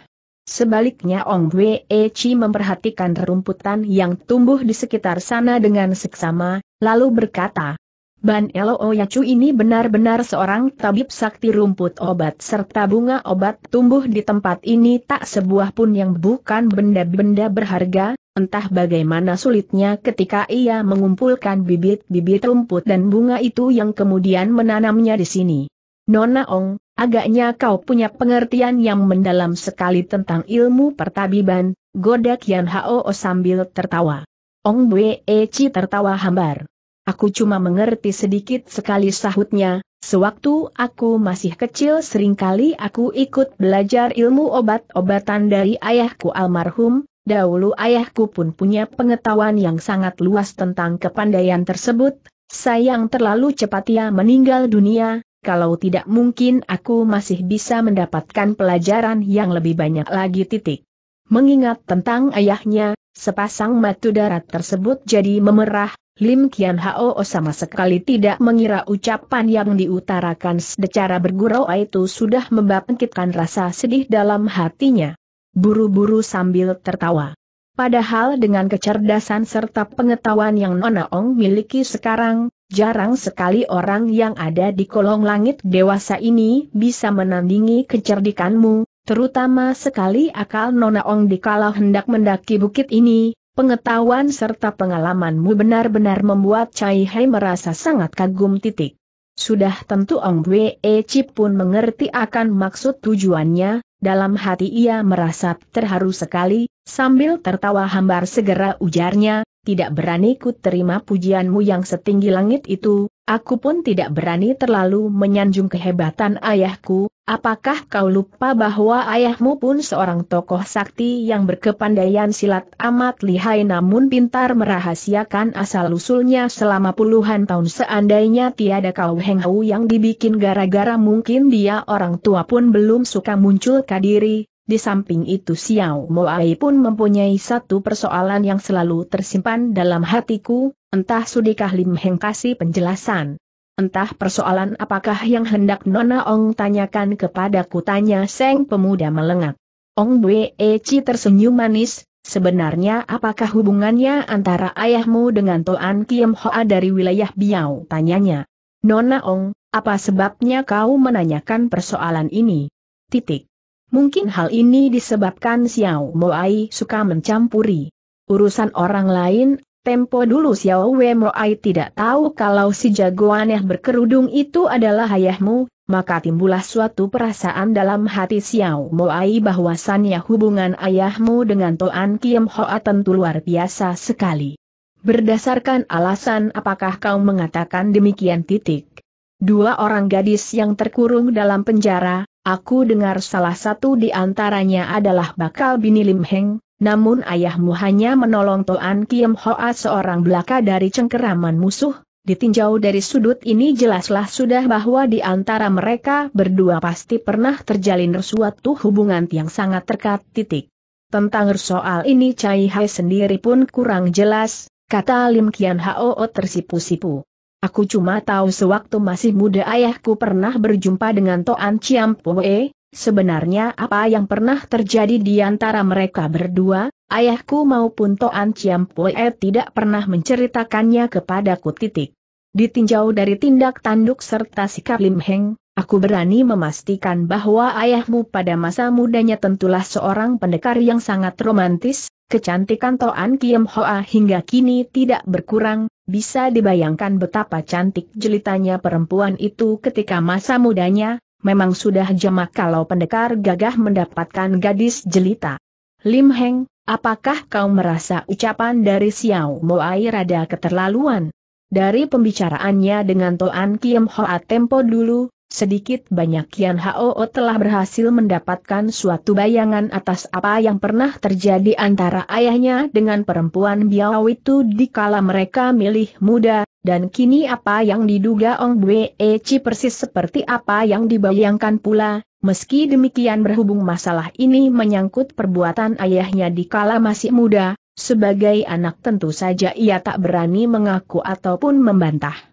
Sebaliknya Ong Bwe e Chi memperhatikan rumputan yang tumbuh di sekitar sana dengan seksama, lalu berkata, Ban Elo Yacu ini benar-benar seorang tabib sakti rumput obat serta bunga obat tumbuh di tempat ini tak sebuah pun yang bukan benda-benda berharga, Entah bagaimana sulitnya ketika ia mengumpulkan bibit-bibit rumput dan bunga itu yang kemudian menanamnya di sini. Nona Ong, Agaknya kau punya pengertian yang mendalam sekali tentang ilmu pertabiban, goda Kian Hao sambil tertawa. Ong Bwe Eci tertawa hambar. Aku cuma mengerti sedikit sekali sahutnya, sewaktu aku masih kecil seringkali aku ikut belajar ilmu obat-obatan dari ayahku almarhum, dahulu ayahku pun punya pengetahuan yang sangat luas tentang kepandaian tersebut, sayang terlalu cepat ia meninggal dunia, kalau tidak mungkin aku masih bisa mendapatkan pelajaran yang lebih banyak lagi titik. Mengingat tentang ayahnya, sepasang matu darat tersebut jadi memerah, Lim Kian Hao sama sekali tidak mengira ucapan yang diutarakan secara bergurau itu sudah membangkitkan rasa sedih dalam hatinya. Buru-buru sambil tertawa. Padahal dengan kecerdasan serta pengetahuan yang Nona Ong miliki sekarang, Jarang sekali orang yang ada di kolong langit dewasa ini bisa menandingi kecerdikanmu, terutama sekali akal Nona Ong dikala hendak mendaki bukit ini, pengetahuan serta pengalamanmu benar-benar membuat Chai Hai merasa sangat kagum titik. Sudah tentu Ong Wee Chip pun mengerti akan maksud tujuannya, dalam hati ia merasa terharu sekali, sambil tertawa hambar segera ujarnya, tidak berani ku terima pujianmu yang setinggi langit itu, aku pun tidak berani terlalu menyanjung kehebatan ayahku, apakah kau lupa bahwa ayahmu pun seorang tokoh sakti yang berkepandaian silat amat lihai namun pintar merahasiakan asal-usulnya selama puluhan tahun seandainya tiada kau henghau yang dibikin gara-gara mungkin dia orang tua pun belum suka muncul kadiri, di samping itu Xiao Moai pun mempunyai satu persoalan yang selalu tersimpan dalam hatiku, entah sudikah Lim Heng kasih penjelasan. Entah persoalan apakah yang hendak Nona Ong tanyakan kepadaku tanya Seng pemuda melengak. Ong Bwe Chi tersenyum manis, sebenarnya apakah hubungannya antara ayahmu dengan Toan Kiem Hoa dari wilayah Biau tanyanya. Nona Ong, apa sebabnya kau menanyakan persoalan ini? Titik. Mungkin hal ini disebabkan Xiao Moai suka mencampuri urusan orang lain, tempo dulu Xiao Wei Moai tidak tahu kalau si jagoan yang berkerudung itu adalah ayahmu, maka timbullah suatu perasaan dalam hati Xiao Moai bahwasannya hubungan ayahmu dengan Toan Kiem Hoa tentu luar biasa sekali. Berdasarkan alasan apakah kau mengatakan demikian titik? Dua orang gadis yang terkurung dalam penjara, Aku dengar salah satu di antaranya adalah bakal Bini Lim Heng, namun ayahmu hanya menolong Toan Kiem Hoa seorang belaka dari cengkeraman musuh, ditinjau dari sudut ini jelaslah sudah bahwa di antara mereka berdua pasti pernah terjalin suatu hubungan yang sangat terkat titik. Tentang soal ini Cai Hai sendiri pun kurang jelas, kata Lim Kian Hao tersipu-sipu. Aku cuma tahu sewaktu masih muda ayahku pernah berjumpa dengan Toan Ciampoe, sebenarnya apa yang pernah terjadi di antara mereka berdua, ayahku maupun Toan Ciampoe tidak pernah menceritakannya kepadaku titik. Ditinjau dari tindak tanduk serta sikap Lim Heng, Aku berani memastikan bahwa ayahmu pada masa mudanya tentulah seorang pendekar yang sangat romantis, Kecantikan Toan Kiem Hoa hingga kini tidak berkurang, bisa dibayangkan betapa cantik jelitanya perempuan itu ketika masa mudanya, memang sudah jamak kalau pendekar gagah mendapatkan gadis jelita. Lim Heng, apakah kau merasa ucapan dari Xiao Moai rada keterlaluan? Dari pembicaraannya dengan Toan Kiem Hoa tempo dulu, Sedikit banyak Kian Hao telah berhasil mendapatkan suatu bayangan atas apa yang pernah terjadi antara ayahnya dengan perempuan Biao itu di kala mereka milih muda, dan kini apa yang diduga Ong Bwe Eci persis seperti apa yang dibayangkan pula, meski demikian berhubung masalah ini menyangkut perbuatan ayahnya di kala masih muda, sebagai anak tentu saja ia tak berani mengaku ataupun membantah.